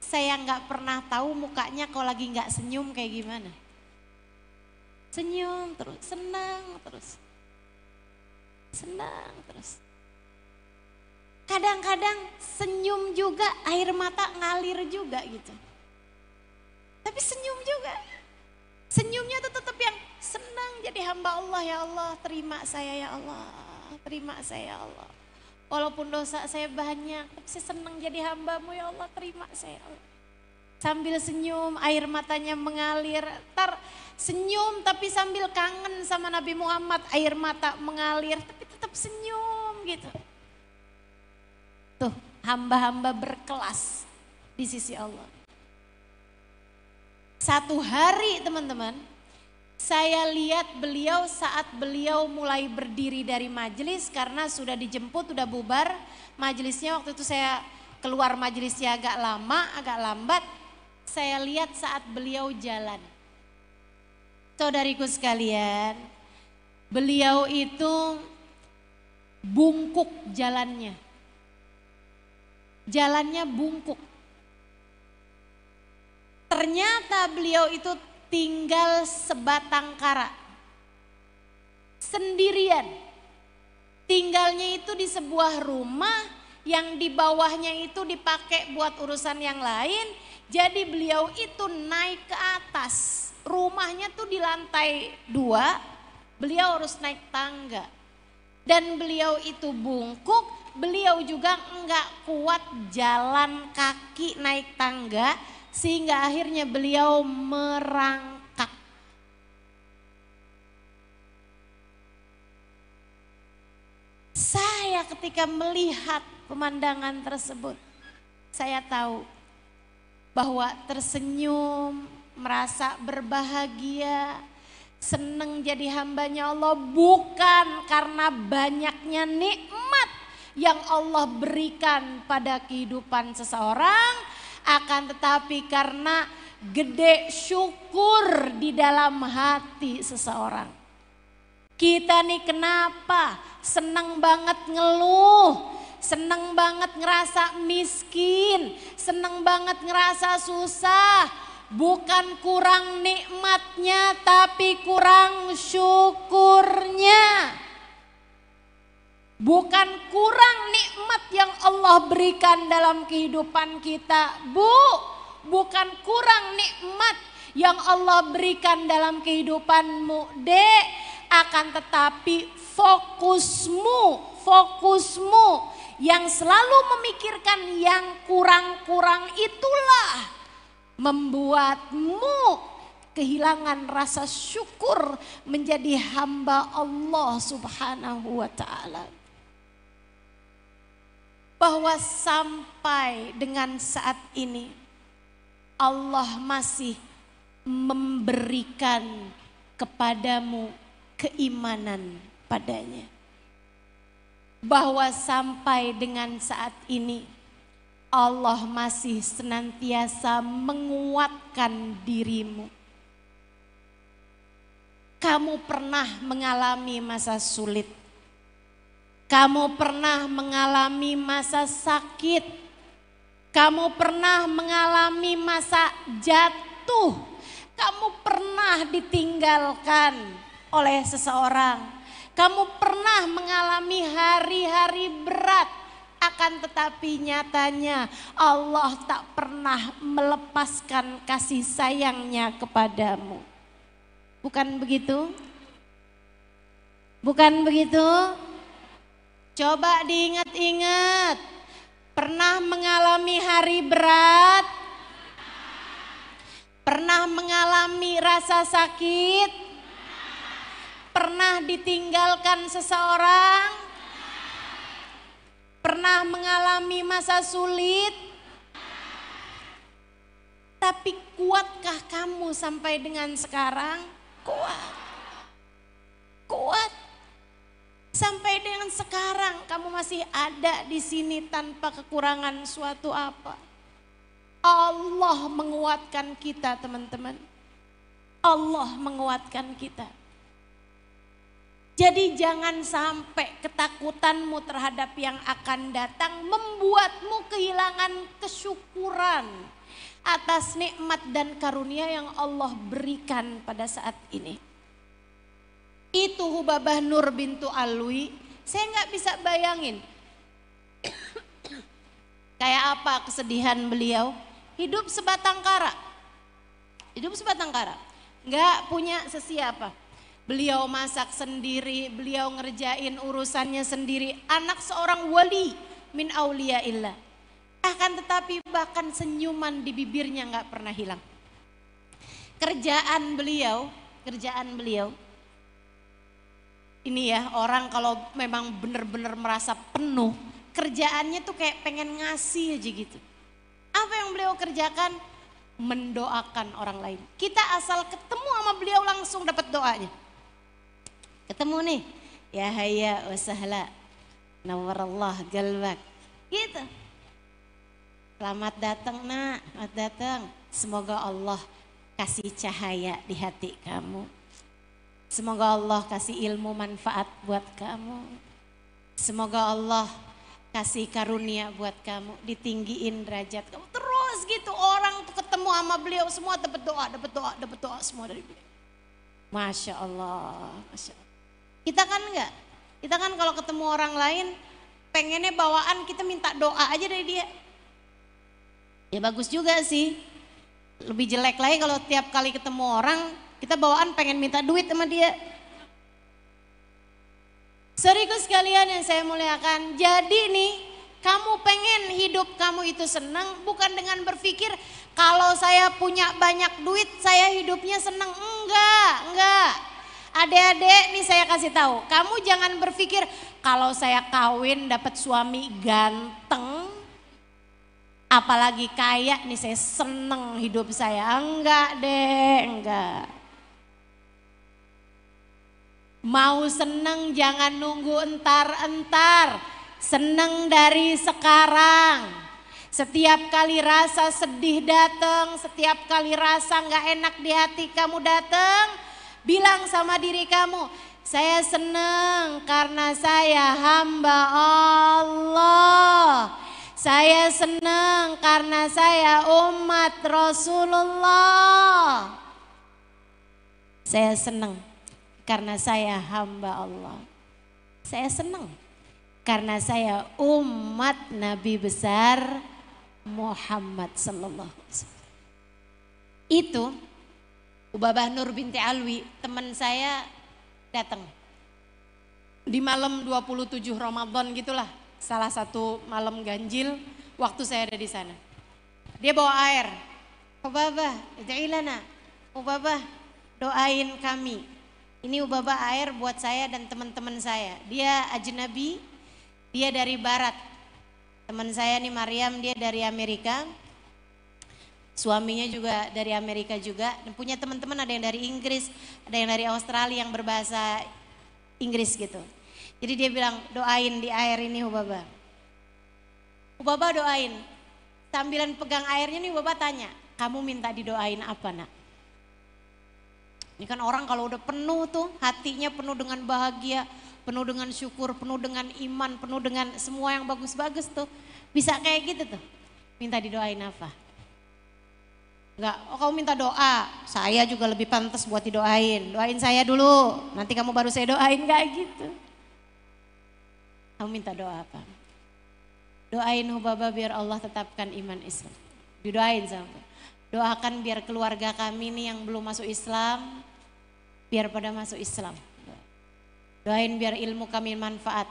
saya nggak pernah tahu mukanya kalau lagi nggak senyum kayak gimana. Senyum terus, senang terus. Senang terus. Kadang-kadang senyum juga, air mata ngalir juga gitu. Tapi senyum juga. Senyumnya tuh tetap yang senang jadi hamba Allah ya Allah, terima saya ya Allah, terima saya ya Allah. Walaupun dosa saya banyak, tapi saya senang jadi hambamu ya Allah, terima saya Sambil senyum, air matanya mengalir. Tar senyum tapi sambil kangen sama Nabi Muhammad, air mata mengalir, tapi tetap senyum gitu. Tuh, hamba-hamba berkelas di sisi Allah. Satu hari teman-teman, saya lihat beliau saat beliau mulai berdiri dari majelis karena sudah dijemput, sudah bubar. Majelisnya waktu itu saya keluar majelisnya agak lama, agak lambat. Saya lihat saat beliau jalan. Saudariku sekalian, beliau itu bungkuk jalannya. Jalannya bungkuk. Ternyata beliau itu tinggal sebatang kara. Sendirian. Tinggalnya itu di sebuah rumah yang di bawahnya itu dipakai buat urusan yang lain. Jadi beliau itu naik ke atas. Rumahnya tuh di lantai dua, beliau harus naik tangga. Dan beliau itu bungkuk, beliau juga enggak kuat jalan kaki naik tangga sehingga akhirnya beliau merangkak. Saya ketika melihat pemandangan tersebut, saya tahu bahwa tersenyum, merasa berbahagia, senang jadi hambanya Allah bukan karena banyaknya nikmat yang Allah berikan pada kehidupan seseorang, akan tetapi karena gede syukur di dalam hati seseorang. Kita nih kenapa senang banget ngeluh, senang banget ngerasa miskin, senang banget ngerasa susah. Bukan kurang nikmatnya tapi kurang syukurnya. Bukan kurang nikmat yang Allah berikan dalam kehidupan kita, Bu. Bukan kurang nikmat yang Allah berikan dalam kehidupanmu, Dek. Akan tetapi fokusmu, fokusmu yang selalu memikirkan yang kurang-kurang itulah membuatmu kehilangan rasa syukur menjadi hamba Allah Subhanahu wa taala bahwa sampai dengan saat ini Allah masih memberikan kepadamu keimanan padanya. Bahwa sampai dengan saat ini Allah masih senantiasa menguatkan dirimu. Kamu pernah mengalami masa sulit kamu pernah mengalami masa sakit. Kamu pernah mengalami masa jatuh. Kamu pernah ditinggalkan oleh seseorang. Kamu pernah mengalami hari-hari berat. Akan tetapi nyatanya Allah tak pernah melepaskan kasih sayangnya kepadamu. Bukan begitu? Bukan begitu? Coba diingat-ingat. Pernah mengalami hari berat? Pernah mengalami rasa sakit? Pernah ditinggalkan seseorang? Pernah mengalami masa sulit? Tapi kuatkah kamu sampai dengan sekarang? Kuat. Kuat Sampai dengan sekarang kamu masih ada di sini tanpa kekurangan suatu apa. Allah menguatkan kita teman-teman. Allah menguatkan kita. Jadi jangan sampai ketakutanmu terhadap yang akan datang membuatmu kehilangan kesyukuran atas nikmat dan karunia yang Allah berikan pada saat ini itu Hubabah Nur bintu Alwi, saya nggak bisa bayangin kayak apa kesedihan beliau. Hidup sebatang kara, hidup sebatang kara, nggak punya sesiapa. Beliau masak sendiri, beliau ngerjain urusannya sendiri. Anak seorang wali min aulia illa. Akan tetapi bahkan senyuman di bibirnya nggak pernah hilang. Kerjaan beliau, kerjaan beliau ini ya orang kalau memang benar-benar merasa penuh kerjaannya tuh kayak pengen ngasih aja gitu. Apa yang beliau kerjakan? Mendoakan orang lain. Kita asal ketemu sama beliau langsung dapat doanya. Ketemu nih, ya hayya wa sahla. Nawarallah galbak. Gitu. Selamat datang nak, selamat datang. Semoga Allah kasih cahaya di hati kamu. Semoga Allah kasih ilmu manfaat buat kamu. Semoga Allah kasih karunia buat kamu, ditinggiin derajat kamu. Terus gitu orang ketemu sama beliau semua dapat doa, dapat doa, dapat doa semua dari beliau. Masya Allah, Masya Allah. Kita kan enggak, kita kan kalau ketemu orang lain pengennya bawaan kita minta doa aja dari dia. Ya bagus juga sih. Lebih jelek lagi kalau tiap kali ketemu orang kita bawaan pengen minta duit sama dia. Seriku sekalian yang saya muliakan, jadi nih kamu pengen hidup kamu itu senang bukan dengan berpikir kalau saya punya banyak duit saya hidupnya senang. Enggak, enggak. Adik-adik nih saya kasih tahu, kamu jangan berpikir kalau saya kawin dapat suami ganteng apalagi kaya nih saya seneng hidup saya. Enggak deh, enggak. Mau seneng jangan nunggu entar-entar. Seneng dari sekarang. Setiap kali rasa sedih datang, setiap kali rasa nggak enak di hati kamu datang, bilang sama diri kamu, saya seneng karena saya hamba Allah. Saya senang karena saya umat Rasulullah. Saya senang karena saya hamba Allah. Saya senang karena saya umat Nabi besar Muhammad sallallahu alaihi wasallam. Itu Ubabah Nur binti Alwi, teman saya datang. Di malam 27 Ramadan gitulah, salah satu malam ganjil waktu saya ada di sana. Dia bawa air. Ubabah, ja'ilana. Ubabah, doain kami. Ini ubaba air buat saya dan teman-teman saya. Dia ajnabi, dia dari barat. Teman saya nih Mariam, dia dari Amerika. Suaminya juga dari Amerika juga. Dan punya teman-teman ada yang dari Inggris, ada yang dari Australia yang berbahasa Inggris gitu. Jadi dia bilang doain di air ini ubaba. Ubaba doain. Sambilan pegang airnya nih ubaba tanya, kamu minta didoain apa nak? Ini kan orang kalau udah penuh tuh hatinya penuh dengan bahagia, penuh dengan syukur, penuh dengan iman, penuh dengan semua yang bagus-bagus tuh. Bisa kayak gitu tuh. Minta didoain apa? Enggak, oh kamu minta doa, saya juga lebih pantas buat didoain. Doain saya dulu, nanti kamu baru saya doain, enggak gitu. Kamu minta doa apa? Doain Hubaba biar Allah tetapkan iman Islam. Didoain sama Doakan biar keluarga kami nih yang belum masuk Islam, biar pada masuk Islam. Doain biar ilmu kami manfaat.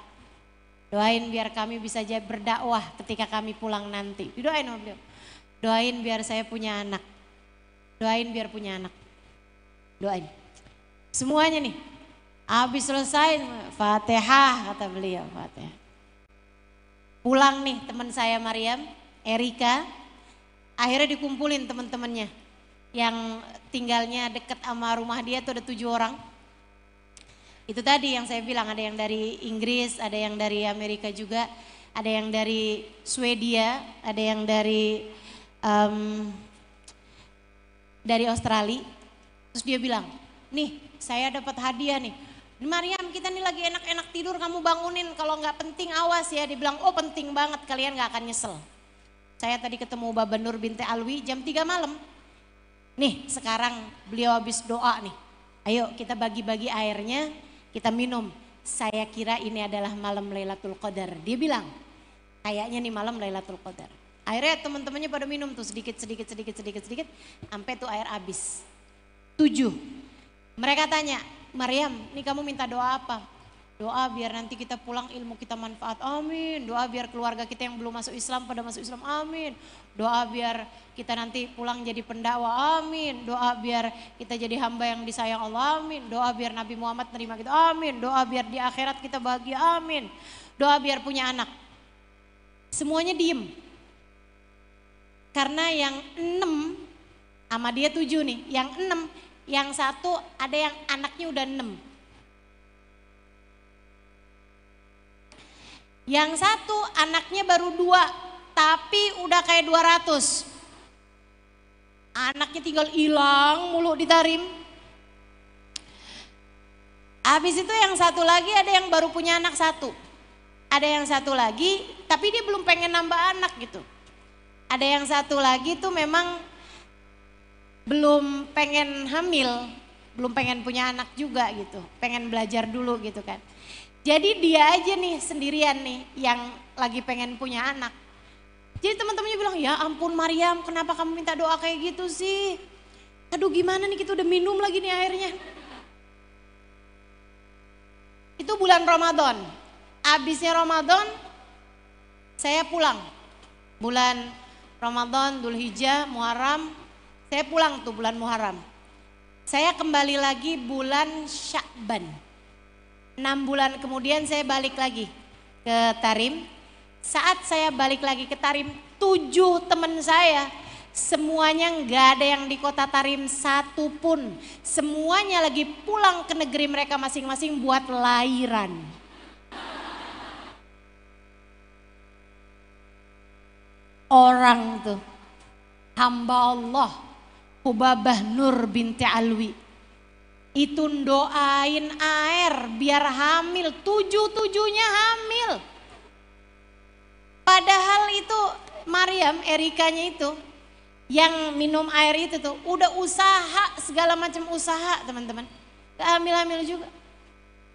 Doain biar kami bisa berdakwah ketika kami pulang nanti. Doain sama beliau. Doain biar saya punya anak. Doain biar punya anak. Doain. Semuanya nih. Habis selesai, Fatihah kata beliau. Fatihah. Pulang nih teman saya Mariam, Erika, Akhirnya dikumpulin temen-temennya yang tinggalnya deket sama rumah dia tuh ada tujuh orang. Itu tadi yang saya bilang ada yang dari Inggris, ada yang dari Amerika juga, ada yang dari Swedia, ada yang dari um, dari Australia. Terus dia bilang, nih saya dapat hadiah nih. Mariam kita nih lagi enak-enak tidur kamu bangunin kalau nggak penting awas ya. dibilang oh penting banget kalian nggak akan nyesel. Saya tadi ketemu Baba Nur binti Alwi jam 3 malam. Nih sekarang beliau habis doa nih. Ayo kita bagi-bagi airnya, kita minum. Saya kira ini adalah malam Lailatul Qadar. Dia bilang, kayaknya nih malam Lailatul Qadar. Akhirnya teman-temannya pada minum tuh sedikit, sedikit, sedikit, sedikit, sedikit. Sampai tuh air habis. Tujuh. Mereka tanya, Maryam, nih kamu minta doa apa? Doa biar nanti kita pulang ilmu kita manfaat, amin. Doa biar keluarga kita yang belum masuk Islam pada masuk Islam, amin. Doa biar kita nanti pulang jadi pendakwa, amin. Doa biar kita jadi hamba yang disayang Allah, amin. Doa biar Nabi Muhammad terima kita, amin. Doa biar di akhirat kita bahagia, amin. Doa biar punya anak. Semuanya diem. Karena yang enam sama dia tujuh nih, yang enam, yang satu ada yang anaknya udah enam Yang satu anaknya baru dua, tapi udah kayak 200. Anaknya tinggal hilang mulu ditarim. Habis itu yang satu lagi ada yang baru punya anak satu. Ada yang satu lagi, tapi dia belum pengen nambah anak gitu. Ada yang satu lagi tuh memang belum pengen hamil, belum pengen punya anak juga gitu. Pengen belajar dulu gitu kan. Jadi dia aja nih sendirian nih yang lagi pengen punya anak. Jadi teman-temannya bilang, ya ampun Mariam kenapa kamu minta doa kayak gitu sih? Aduh gimana nih kita udah minum lagi nih airnya. Itu bulan Ramadan. Abisnya Ramadan, saya pulang. Bulan Ramadan, Dhul Hijjah, Muharram, saya pulang tuh bulan Muharram. Saya kembali lagi bulan Syakban. Enam bulan kemudian saya balik lagi ke Tarim. Saat saya balik lagi ke Tarim, tujuh teman saya Semuanya nggak ada yang di kota Tarim satu pun. Semuanya lagi pulang ke negeri mereka masing-masing buat lahiran. Orang tuh hamba Allah Hubabah Nur binti Alwi itu doain air biar hamil, tujuh-tujuhnya hamil. Padahal itu Mariam, Erikanya itu yang minum air itu tuh udah usaha segala macam usaha teman-teman. Gak hamil-hamil juga.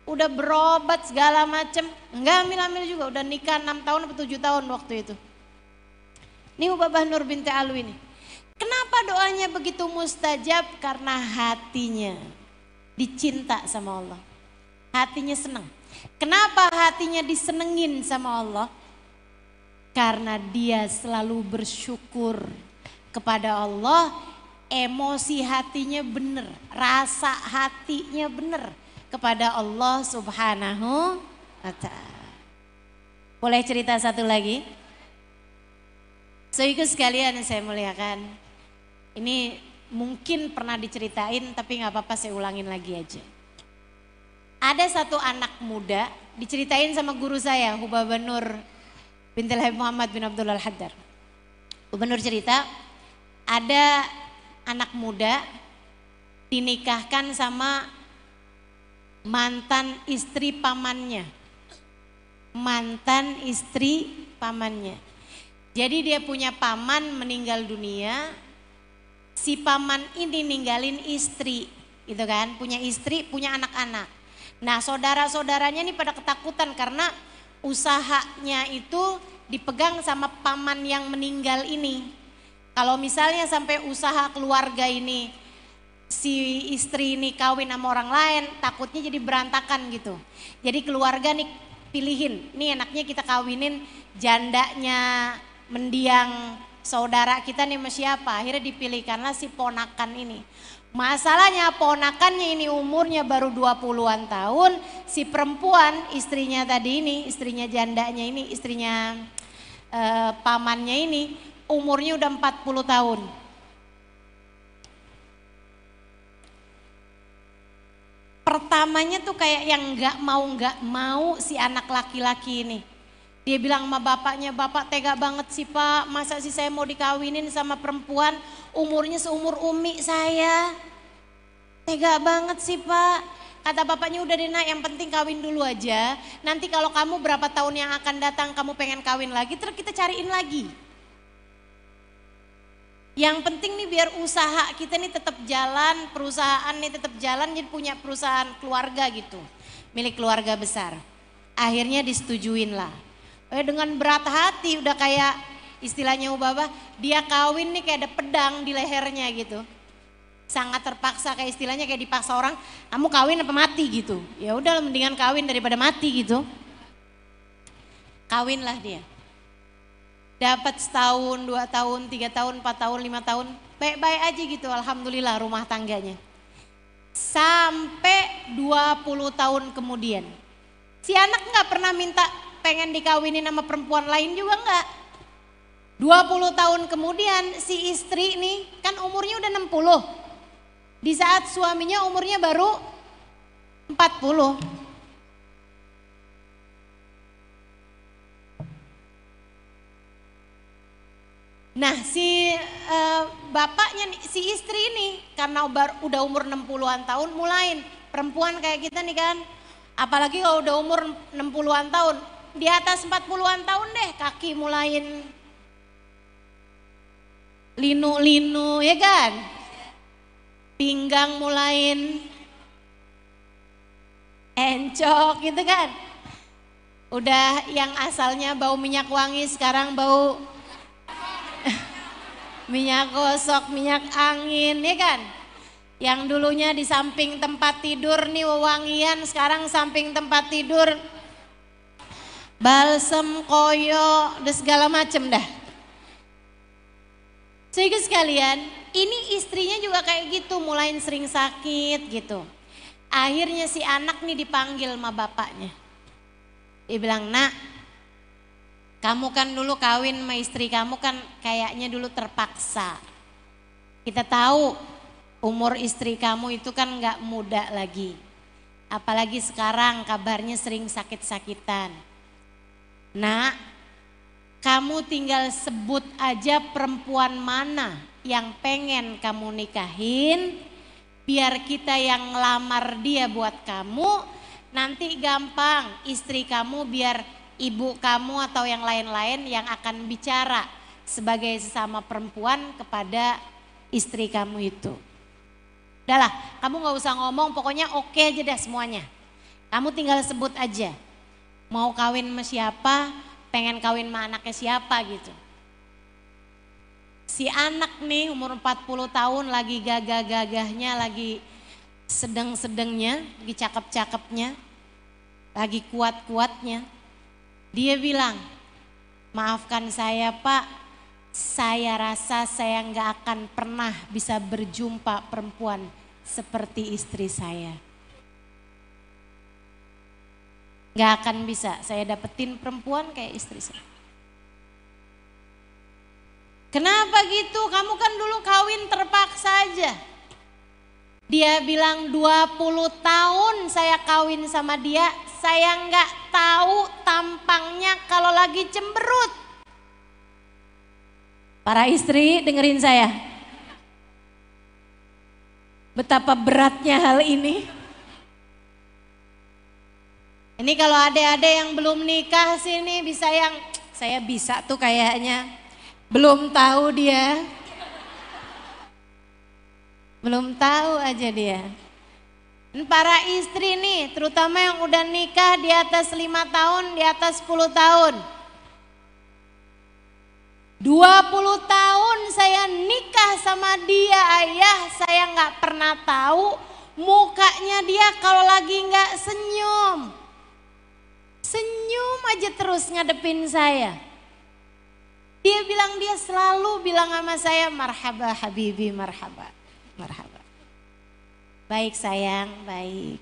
Udah berobat segala macam, nggak hamil-hamil juga. Udah nikah enam tahun atau 7 tahun waktu itu. Ini Babah Nur binti Alwi ini. Kenapa doanya begitu mustajab? Karena hatinya dicinta sama Allah. Hatinya senang. Kenapa hatinya disenengin sama Allah? Karena dia selalu bersyukur kepada Allah, emosi hatinya benar, rasa hatinya benar kepada Allah Subhanahu wa taala. Boleh cerita satu lagi? So ikut sekalian saya muliakan. Ini Mungkin pernah diceritain tapi nggak apa-apa saya ulangin lagi aja. Ada satu anak muda diceritain sama guru saya Hubaba Benur binti Habib Muhammad bin Abdul Al Haddar. Gubernur cerita ada anak muda dinikahkan sama mantan istri pamannya. Mantan istri pamannya. Jadi dia punya paman meninggal dunia, si paman ini ninggalin istri, gitu kan? Punya istri, punya anak-anak. Nah, saudara-saudaranya ini pada ketakutan karena usahanya itu dipegang sama paman yang meninggal ini. Kalau misalnya sampai usaha keluarga ini si istri ini kawin sama orang lain, takutnya jadi berantakan gitu. Jadi keluarga nih pilihin, nih enaknya kita kawinin jandanya mendiang saudara kita nih sama apa Akhirnya dipilihkanlah si ponakan ini. Masalahnya ponakannya ini umurnya baru 20-an tahun, si perempuan istrinya tadi ini, istrinya jandanya ini, istrinya eh, pamannya ini umurnya udah 40 tahun. Pertamanya tuh kayak yang nggak mau nggak mau si anak laki-laki ini dia bilang sama bapaknya, bapak tega banget sih pak, masa sih saya mau dikawinin sama perempuan umurnya seumur umi saya. Tega banget sih pak. Kata bapaknya udah deh nak yang penting kawin dulu aja. Nanti kalau kamu berapa tahun yang akan datang kamu pengen kawin lagi, terus kita cariin lagi. Yang penting nih biar usaha kita nih tetap jalan, perusahaan nih tetap jalan jadi punya perusahaan keluarga gitu. Milik keluarga besar. Akhirnya disetujuin lah eh, dengan berat hati udah kayak istilahnya Ubaba, dia kawin nih kayak ada pedang di lehernya gitu. Sangat terpaksa kayak istilahnya kayak dipaksa orang, kamu kawin apa mati gitu. Ya udah mendingan kawin daripada mati gitu. Kawinlah dia. Dapat setahun, dua tahun, tiga tahun, empat tahun, lima tahun. Baik-baik aja gitu Alhamdulillah rumah tangganya. Sampai 20 tahun kemudian. Si anak nggak pernah minta pengen dikawinin sama perempuan lain juga enggak. 20 tahun kemudian si istri ini kan umurnya udah 60. Di saat suaminya umurnya baru 40. Nah si uh, bapaknya si istri ini karena bar, udah umur 60-an tahun mulain perempuan kayak kita nih kan apalagi kalau udah umur 60-an tahun di atas 40-an tahun deh kaki mulai linu-linu ya kan pinggang mulai encok gitu kan udah yang asalnya bau minyak wangi sekarang bau minyak gosok, minyak angin ya kan yang dulunya di samping tempat tidur nih wewangian sekarang samping tempat tidur balsem koyo dan segala macem dah. Sehingga sekalian, ini istrinya juga kayak gitu, mulai sering sakit gitu. Akhirnya si anak nih dipanggil sama bapaknya. Dia bilang, nak, kamu kan dulu kawin sama istri kamu kan kayaknya dulu terpaksa. Kita tahu umur istri kamu itu kan nggak muda lagi. Apalagi sekarang kabarnya sering sakit-sakitan Nak, kamu tinggal sebut aja perempuan mana yang pengen kamu nikahin, biar kita yang lamar dia buat kamu, nanti gampang istri kamu biar ibu kamu atau yang lain-lain yang akan bicara sebagai sesama perempuan kepada istri kamu itu. Udahlah, kamu nggak usah ngomong, pokoknya oke okay aja dah semuanya. Kamu tinggal sebut aja mau kawin sama siapa, pengen kawin sama anaknya siapa gitu. Si anak nih umur 40 tahun lagi gagah-gagahnya, lagi sedang-sedangnya, lagi cakep-cakepnya, lagi kuat-kuatnya. Dia bilang, maafkan saya pak, saya rasa saya nggak akan pernah bisa berjumpa perempuan seperti istri saya. Gak akan bisa saya dapetin perempuan kayak istri saya. Kenapa gitu? Kamu kan dulu kawin terpaksa aja. Dia bilang 20 tahun saya kawin sama dia, saya nggak tahu tampangnya kalau lagi cemberut. Para istri dengerin saya. Betapa beratnya hal ini. Ini kalau adik-adik yang belum nikah sini bisa yang saya bisa tuh kayaknya. Belum tahu dia. Belum tahu aja dia. Dan para istri nih, terutama yang udah nikah di atas lima tahun, di atas 10 tahun. 20 tahun saya nikah sama dia ayah, saya nggak pernah tahu mukanya dia kalau lagi nggak senyum Senyum aja terus ngadepin saya. Dia bilang dia selalu bilang sama saya marhaba habibi marhaba. Marhaba. Baik sayang, baik.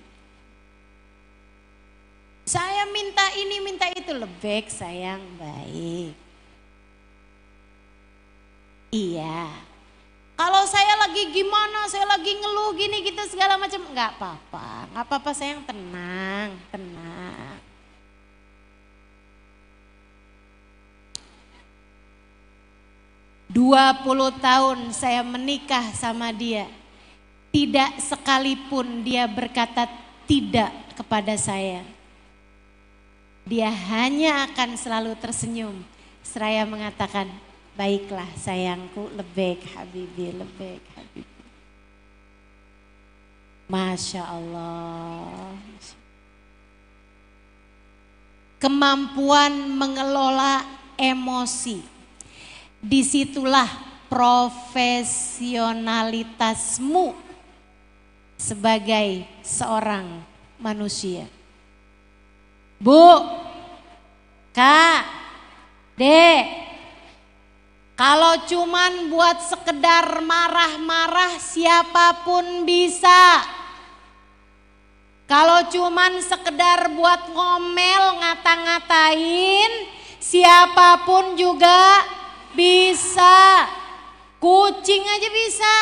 Saya minta ini, minta itu lebek sayang, baik. Iya. Kalau saya lagi gimana, saya lagi ngeluh gini gitu segala macam, nggak apa-apa, nggak apa-apa saya yang tenang, tenang. 20 tahun saya menikah sama dia. Tidak sekalipun dia berkata tidak kepada saya. Dia hanya akan selalu tersenyum. Seraya mengatakan, baiklah sayangku, lebek Habibi, lebek Habibi. Masya Allah. Kemampuan mengelola emosi disitulah profesionalitasmu sebagai seorang manusia. Bu, Kak, Dek, kalau cuman buat sekedar marah-marah siapapun bisa. Kalau cuman sekedar buat ngomel ngata-ngatain siapapun juga bisa. Kucing aja bisa.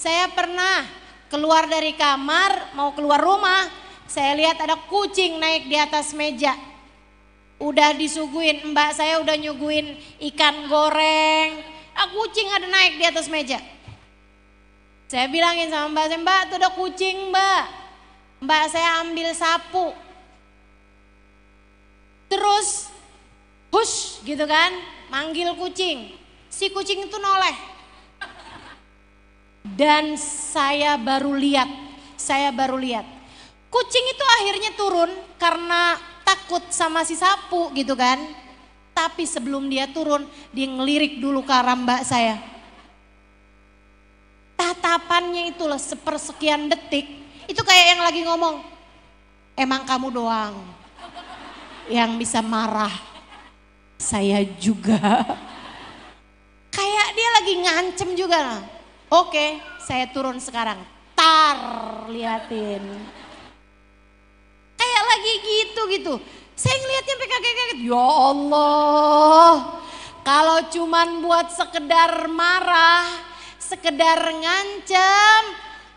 Saya pernah keluar dari kamar, mau keluar rumah, saya lihat ada kucing naik di atas meja. Udah disuguin, mbak saya udah nyuguin ikan goreng. Ah, kucing ada naik di atas meja. Saya bilangin sama mbak saya, mbak itu ada kucing mbak. Mbak saya ambil sapu. Terus, hush gitu kan, manggil kucing. Si kucing itu noleh. Dan saya baru lihat, saya baru lihat. Kucing itu akhirnya turun karena takut sama si sapu gitu kan. Tapi sebelum dia turun, dia ngelirik dulu ke arah mbak saya. Tatapannya itulah sepersekian detik, itu kayak yang lagi ngomong, emang kamu doang yang bisa marah saya juga. Kayak dia lagi ngancem juga. Oke, saya turun sekarang. Tar, liatin. Kayak lagi gitu gitu. Saya ngeliatnya sampai kaget-kaget. Ya Allah. Kalau cuman buat sekedar marah, sekedar ngancem,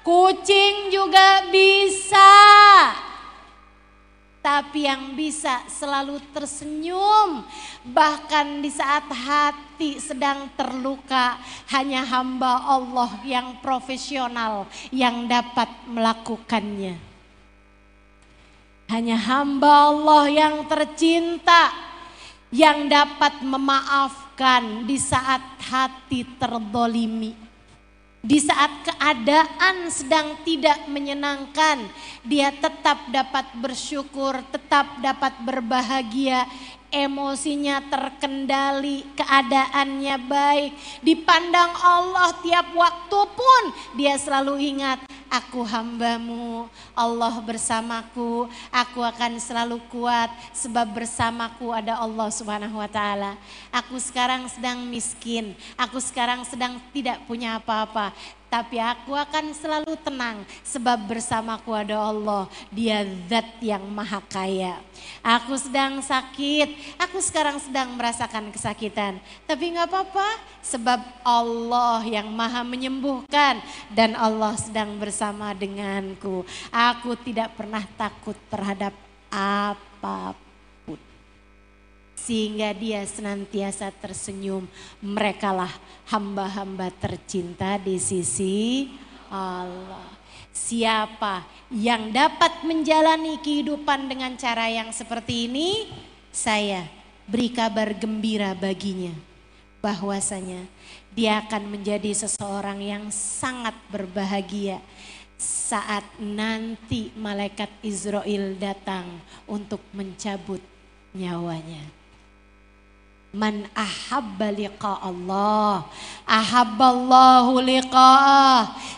kucing juga bisa tapi yang bisa selalu tersenyum, bahkan di saat hati sedang terluka, hanya hamba Allah yang profesional yang dapat melakukannya. Hanya hamba Allah yang tercinta yang dapat memaafkan di saat hati terdolimi. Di saat keadaan sedang tidak menyenangkan, dia tetap dapat bersyukur, tetap dapat berbahagia, emosinya terkendali, keadaannya baik. Dipandang Allah tiap waktu pun dia selalu ingat, aku hambamu, Allah bersamaku, aku akan selalu kuat sebab bersamaku ada Allah Subhanahu wa taala. Aku sekarang sedang miskin, aku sekarang sedang tidak punya apa-apa, tapi aku akan selalu tenang sebab bersamaku ada Allah, Dia zat yang maha kaya. Aku sedang sakit, aku sekarang sedang merasakan kesakitan, tapi nggak apa-apa sebab Allah yang maha menyembuhkan dan Allah sedang bersama denganku. Aku tidak pernah takut terhadap apa sehingga dia senantiasa tersenyum. Merekalah hamba-hamba tercinta di sisi Allah. Siapa yang dapat menjalani kehidupan dengan cara yang seperti ini? Saya beri kabar gembira baginya bahwasanya dia akan menjadi seseorang yang sangat berbahagia saat nanti malaikat Israel datang untuk mencabut nyawanya. Man ahabba liqa Allah. Ahabballahu liqa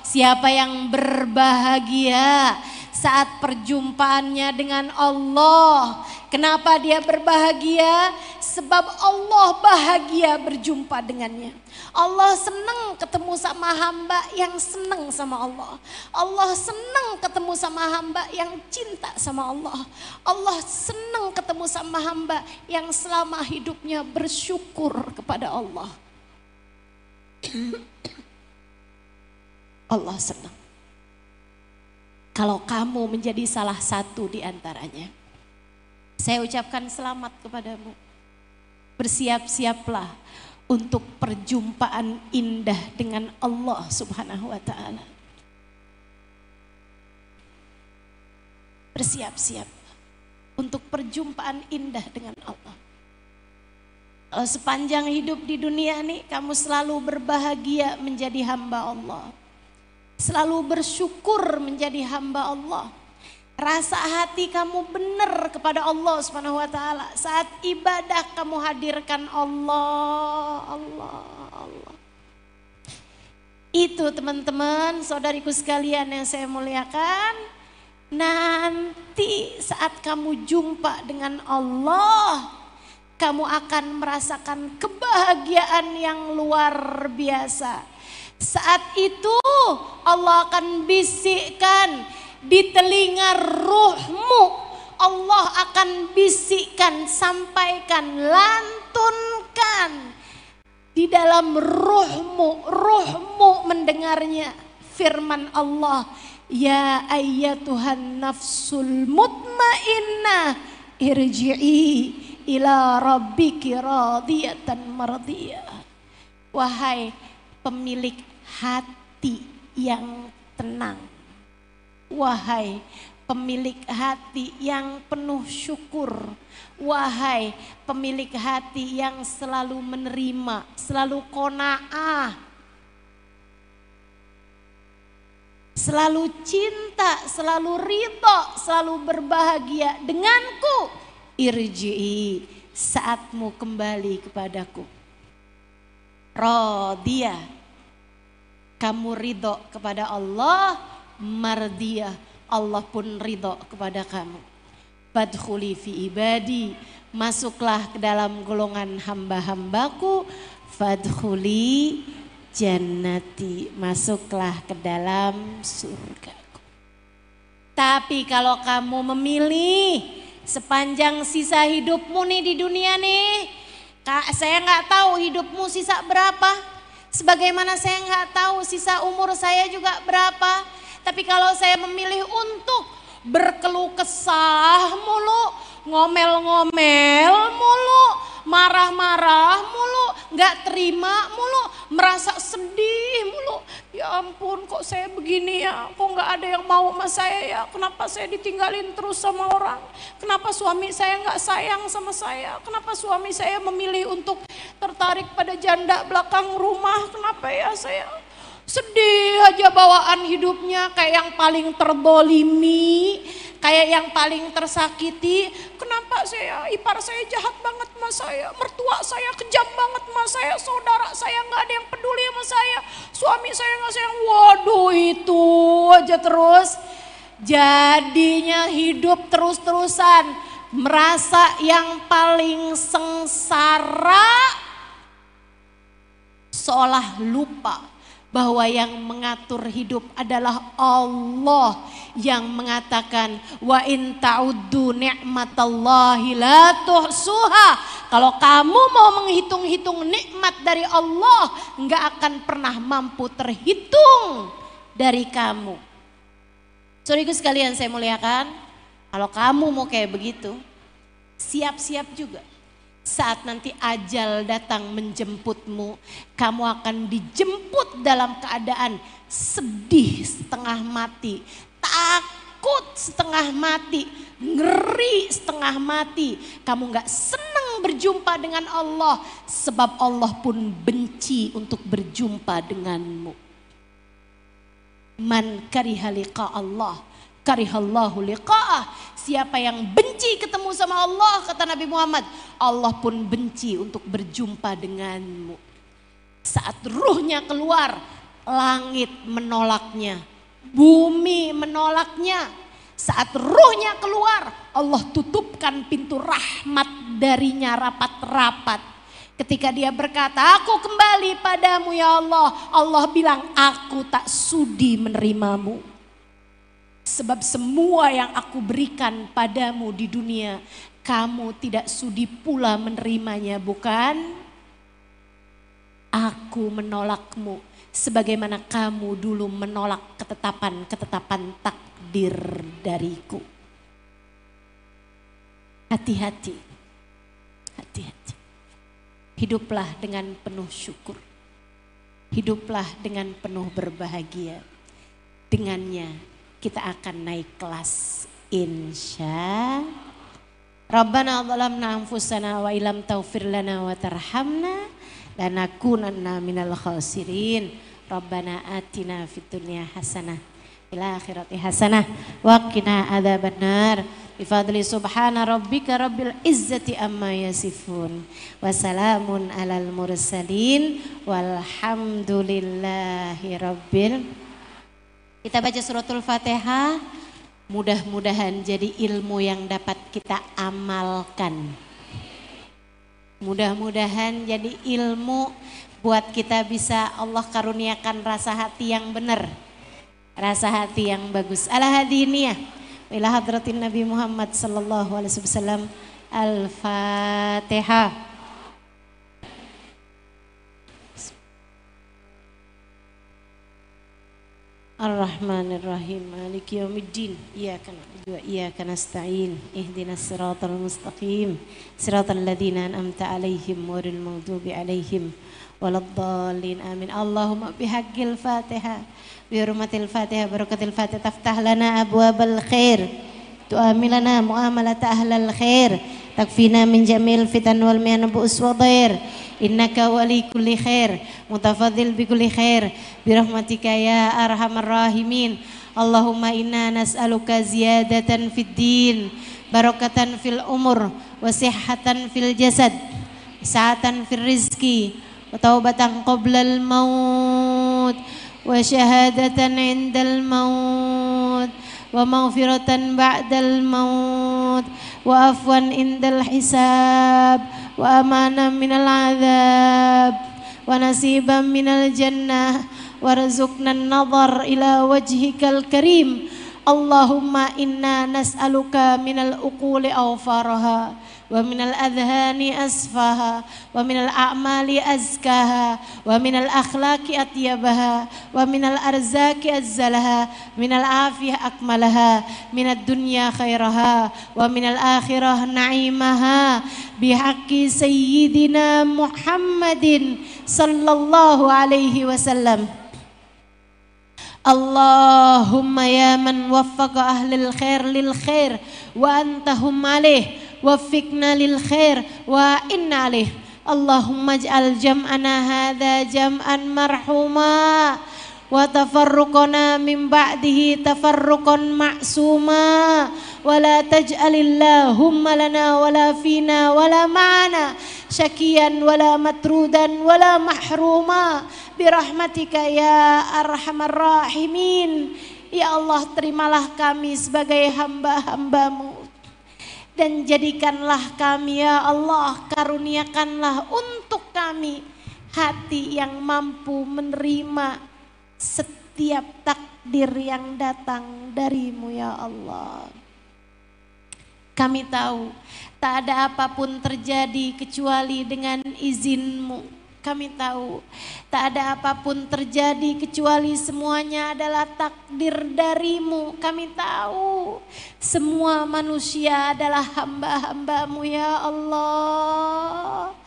Siapa yang berbahagia saat perjumpaannya dengan Allah. Kenapa dia berbahagia? Sebab Allah bahagia berjumpa dengannya. Allah senang ketemu sama hamba yang senang sama Allah. Allah senang ketemu sama hamba yang cinta sama Allah. Allah senang ketemu sama hamba yang selama hidupnya bersyukur kepada Allah. Allah senang. Kalau kamu menjadi salah satu di antaranya, saya ucapkan selamat kepadamu bersiap-siaplah untuk perjumpaan indah dengan Allah Subhanahu wa taala. Bersiap-siap untuk perjumpaan indah dengan Allah. Kalau sepanjang hidup di dunia ini, kamu selalu berbahagia menjadi hamba Allah. Selalu bersyukur menjadi hamba Allah Rasa hati kamu benar kepada Allah Subhanahu wa taala. Saat ibadah kamu hadirkan Allah, Allah, Allah. Itu teman-teman, saudariku sekalian yang saya muliakan, nanti saat kamu jumpa dengan Allah, kamu akan merasakan kebahagiaan yang luar biasa. Saat itu Allah akan bisikkan, di telinga ruhmu Allah akan bisikkan, sampaikan, lantunkan di dalam ruhmu, ruhmu mendengarnya firman Allah. Ya ayat Tuhan nafsul mutmainnah irji'i ila rabbiki radiyatan mardiyah. Wahai pemilik hati yang tenang Wahai pemilik hati yang penuh syukur. Wahai pemilik hati yang selalu menerima, selalu kona'ah. Selalu cinta, selalu rito, selalu berbahagia denganku. Irji saatmu kembali kepadaku. Rodia, kamu ridho kepada Allah, mardiyah. Allah pun ridho kepada kamu. Badkhuli fi ibadi. Masuklah ke dalam golongan hamba-hambaku. Fadkhuli jannati. Masuklah ke dalam surgaku. Tapi kalau kamu memilih sepanjang sisa hidupmu nih di dunia nih. Kak, saya nggak tahu hidupmu sisa berapa. Sebagaimana saya nggak tahu sisa umur saya juga berapa. Tapi kalau saya memilih untuk berkeluh kesah mulu, ngomel-ngomel mulu, marah-marah mulu, nggak terima mulu, merasa sedih mulu. Ya ampun kok saya begini ya, kok nggak ada yang mau sama saya ya, kenapa saya ditinggalin terus sama orang, kenapa suami saya nggak sayang sama saya, kenapa suami saya memilih untuk tertarik pada janda belakang rumah, kenapa ya saya Sedih aja bawaan hidupnya kayak yang paling terbolimi, kayak yang paling tersakiti. Kenapa saya ipar saya jahat banget sama saya, mertua saya kejam banget sama saya, saudara saya nggak ada yang peduli sama saya, suami saya nggak sayang. Waduh itu aja terus. Jadinya hidup terus-terusan merasa yang paling sengsara seolah lupa bahwa yang mengatur hidup adalah Allah yang mengatakan wa in ta'uddu ni'matallahi la tuhsuha. Kalau kamu mau menghitung-hitung nikmat dari Allah, enggak akan pernah mampu terhitung dari kamu. Saudaraku sekalian saya muliakan, kalau kamu mau kayak begitu, siap-siap juga saat nanti ajal datang menjemputmu, kamu akan dijemput dalam keadaan sedih setengah mati, takut setengah mati, ngeri setengah mati. Kamu gak senang berjumpa dengan Allah sebab Allah pun benci untuk berjumpa denganmu. Man kariha Allah, karihallahu liqa'ah. Siapa yang benci ketemu sama Allah, kata Nabi Muhammad, Allah pun benci untuk berjumpa denganmu. Saat ruhnya keluar, langit menolaknya, bumi menolaknya. Saat ruhnya keluar, Allah tutupkan pintu rahmat darinya rapat-rapat. Ketika dia berkata, "Aku kembali padamu, ya Allah," Allah bilang, "Aku tak sudi menerimamu." Sebab semua yang aku berikan padamu di dunia, kamu tidak sudi pula menerimanya, bukan? Aku menolakmu sebagaimana kamu dulu menolak ketetapan-ketetapan takdir dariku. Hati-hati. Hati-hati. Hiduplah dengan penuh syukur. Hiduplah dengan penuh berbahagia. Dengannya kita akan naik kelas insya Rabbana zalamna anfusana wa ilam taufir lana wa tarhamna kunanna minal khasirin Rabbana atina fit dunia hasanah fil akhirati hasanah wa qina adzabannar bifadli subhana rabbika rabbil izzati amma yasifun wa salamun alal mursalin walhamdulillahi rabbil kita baca suratul Fatihah. Mudah-mudahan jadi ilmu yang dapat kita amalkan. Mudah-mudahan jadi ilmu buat kita bisa Allah karuniakan rasa hati yang benar. Rasa hati yang bagus. Ala hadiniyah. Ila hadratin Nabi Muhammad sallallahu alaihi wasallam. Al-Fatihah. الرحمن الرحيم مالك يوم الدين إياك نعبد وإياك نستعين اهدنا الصراط المستقيم صراط الذين أنعمت عليهم غير المغضوب عليهم ولا الضالين آمين اللهم بحق الفاتحة بحرمة الفاتحة بركة الفاتحة تفتح لنا أبواب الخير تؤاملنا مؤاملة أهل الخير تكفينا من جميع الفتن والمهن بؤس وضير innaka wali kulli khair mutafadhil bi kulli khair bi rahmatika ya arhamar rahimin Allahumma inna nas'aluka ziyadatan fid din barakatan fil umur wa sihhatan fil jasad sa'atan fil rizki wa taubatan qabla al maut wa syahadatan indal maut wa maghfiratan ba'dal maut وعفوا عند الحساب وأمانا من العذاب ونصيبا من الجنة وارزقنا النظر إلى وجهك الكريم اللهم إنا نسألك من الأقول أوفارها ومن الأذهان أسفها ومن الأعمال أزكاها ومن الأخلاق أطيبها ومن الأرزاق أزلها من العافية أكملها من الدنيا خيرها ومن الآخرة نعيمها بحق سيدنا محمد صلى الله عليه وسلم اللهم يا من وفق أهل الخير للخير وأنتهم عليه waffiqna lil khair wa inna alih Allahumma ja'al jam'ana hadha jam'an marhuma wa tafarruqana min ba'dihi tafarruqan ma'suma wa la taj'alillahumma lana wa la fina wa la ma'ana syakiyan wa la matrudan wa la mahruma birahmatika ya arhamar rahimin Ya Allah terimalah kami sebagai hamba-hambamu dan jadikanlah kami ya Allah karuniakanlah untuk kami hati yang mampu menerima setiap takdir yang datang darimu ya Allah kami tahu tak ada apapun terjadi kecuali dengan izinmu kami tahu tak ada apapun terjadi kecuali semuanya adalah takdir darimu. Kami tahu semua manusia adalah hamba-hambamu ya Allah.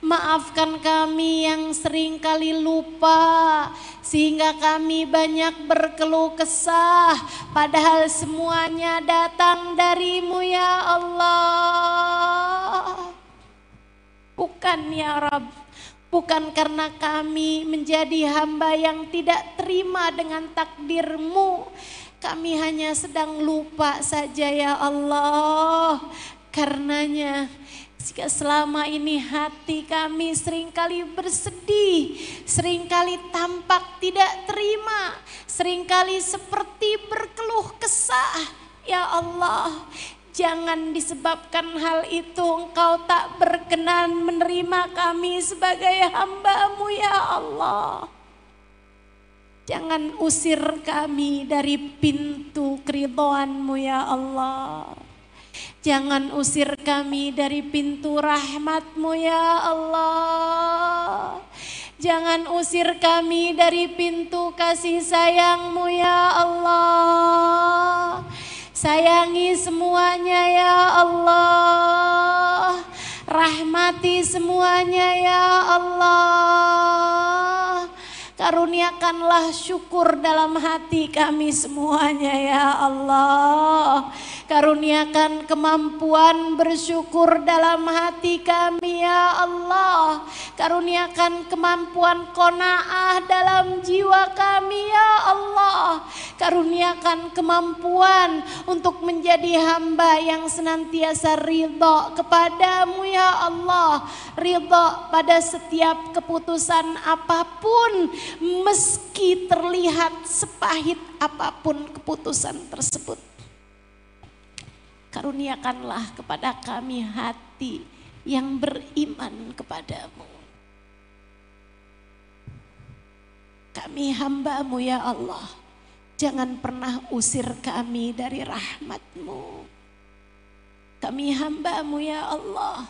Maafkan kami yang sering kali lupa sehingga kami banyak berkeluh kesah padahal semuanya datang darimu ya Allah. Bukan ya Rabb bukan karena kami menjadi hamba yang tidak terima dengan takdirmu. Kami hanya sedang lupa saja ya Allah. Karenanya jika selama ini hati kami seringkali bersedih, seringkali tampak tidak terima, seringkali seperti berkeluh kesah, Ya Allah, Jangan disebabkan hal itu engkau tak berkenan menerima kami sebagai hambamu ya Allah. Jangan usir kami dari pintu keridoanmu ya Allah. Jangan usir kami dari pintu rahmatmu ya Allah. Jangan usir kami dari pintu kasih sayangmu ya Allah. Sayangi semuanya ya Allah. Rahmati semuanya ya Allah. Karuniakanlah syukur dalam hati kami semuanya ya Allah. Karuniakan kemampuan bersyukur dalam hati kami ya Allah. Karuniakan kemampuan kona'ah dalam jiwa kami ya Allah. Karuniakan kemampuan untuk menjadi hamba yang senantiasa ridho kepadamu ya Allah. Ridho pada setiap keputusan apapun meski terlihat sepahit apapun keputusan tersebut karuniakanlah kepada kami hati yang beriman kepadamu. Kami hambamu ya Allah, jangan pernah usir kami dari rahmatmu. Kami hambamu ya Allah,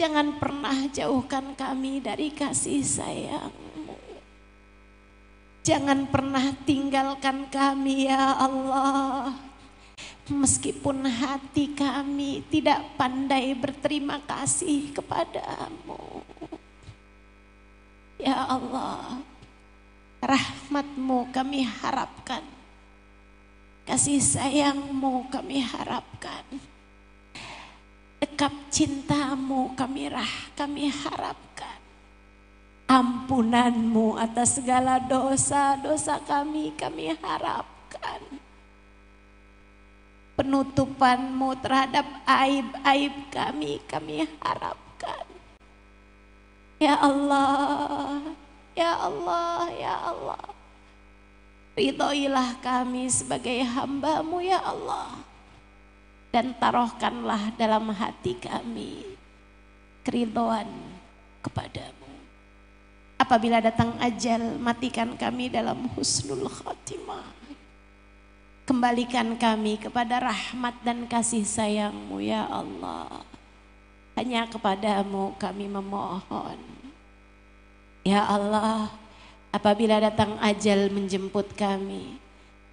jangan pernah jauhkan kami dari kasih sayangmu. Jangan pernah tinggalkan kami ya Allah Meskipun hati kami tidak pandai berterima kasih kepadamu. Ya Allah, rahmatmu kami harapkan. Kasih sayangmu kami harapkan. Dekap cintamu kami rah kami harapkan. Ampunanmu atas segala dosa-dosa kami kami harapkan penutupanmu terhadap aib-aib kami, kami harapkan. Ya Allah, Ya Allah, Ya Allah. Ridhoilah kami sebagai hambamu ya Allah. Dan taruhkanlah dalam hati kami keridoan kepadamu. Apabila datang ajal, matikan kami dalam husnul khatimah. Kembalikan kami kepada rahmat dan kasih sayangmu ya Allah. Hanya kepadamu kami memohon. Ya Allah, apabila datang ajal menjemput kami,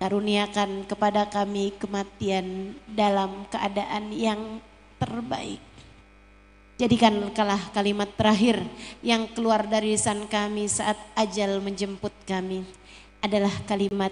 karuniakan kepada kami kematian dalam keadaan yang terbaik. Jadikanlah kalimat terakhir yang keluar dari lisan kami saat ajal menjemput kami adalah kalimat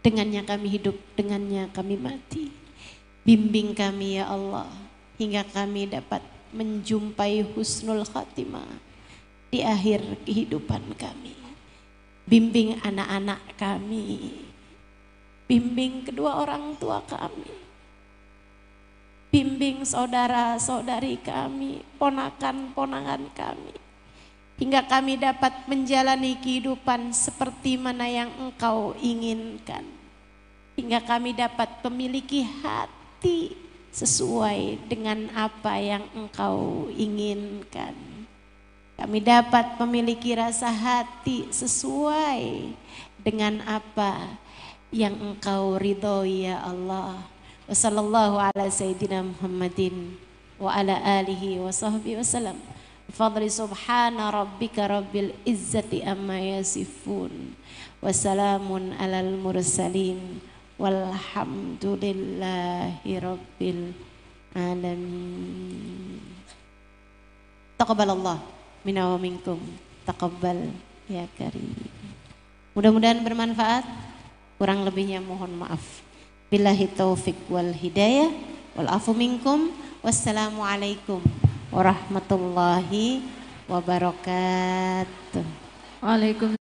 Dengannya kami hidup, dengannya kami mati. Bimbing kami ya Allah, hingga kami dapat menjumpai husnul khatimah di akhir kehidupan kami. Bimbing anak-anak kami, bimbing kedua orang tua kami, bimbing saudara-saudari kami, ponakan-ponakan kami, hingga kami dapat menjalani kehidupan seperti mana yang Engkau inginkan. Hingga kami dapat memiliki hati sesuai dengan apa yang Engkau inginkan. Kami dapat memiliki rasa hati sesuai dengan apa yang Engkau ridhoi ya Allah. Wassallallahu ala wabarakatuh. wa alihi wa wasallam. Fadli subhana rabbika rabbil izzati amma yasifun. Wassalamun alal mursalin. Walhamdulillahi rabbil alamin. Allah minna wa minkum. Taqabal ya karim. Mudah-mudahan bermanfaat. Kurang lebihnya mohon maaf. Billahi taufik wal hidayah wal afu minkum. Wassalamualaikum warahmatullahi wabarakatuh. Waalaikumsalam.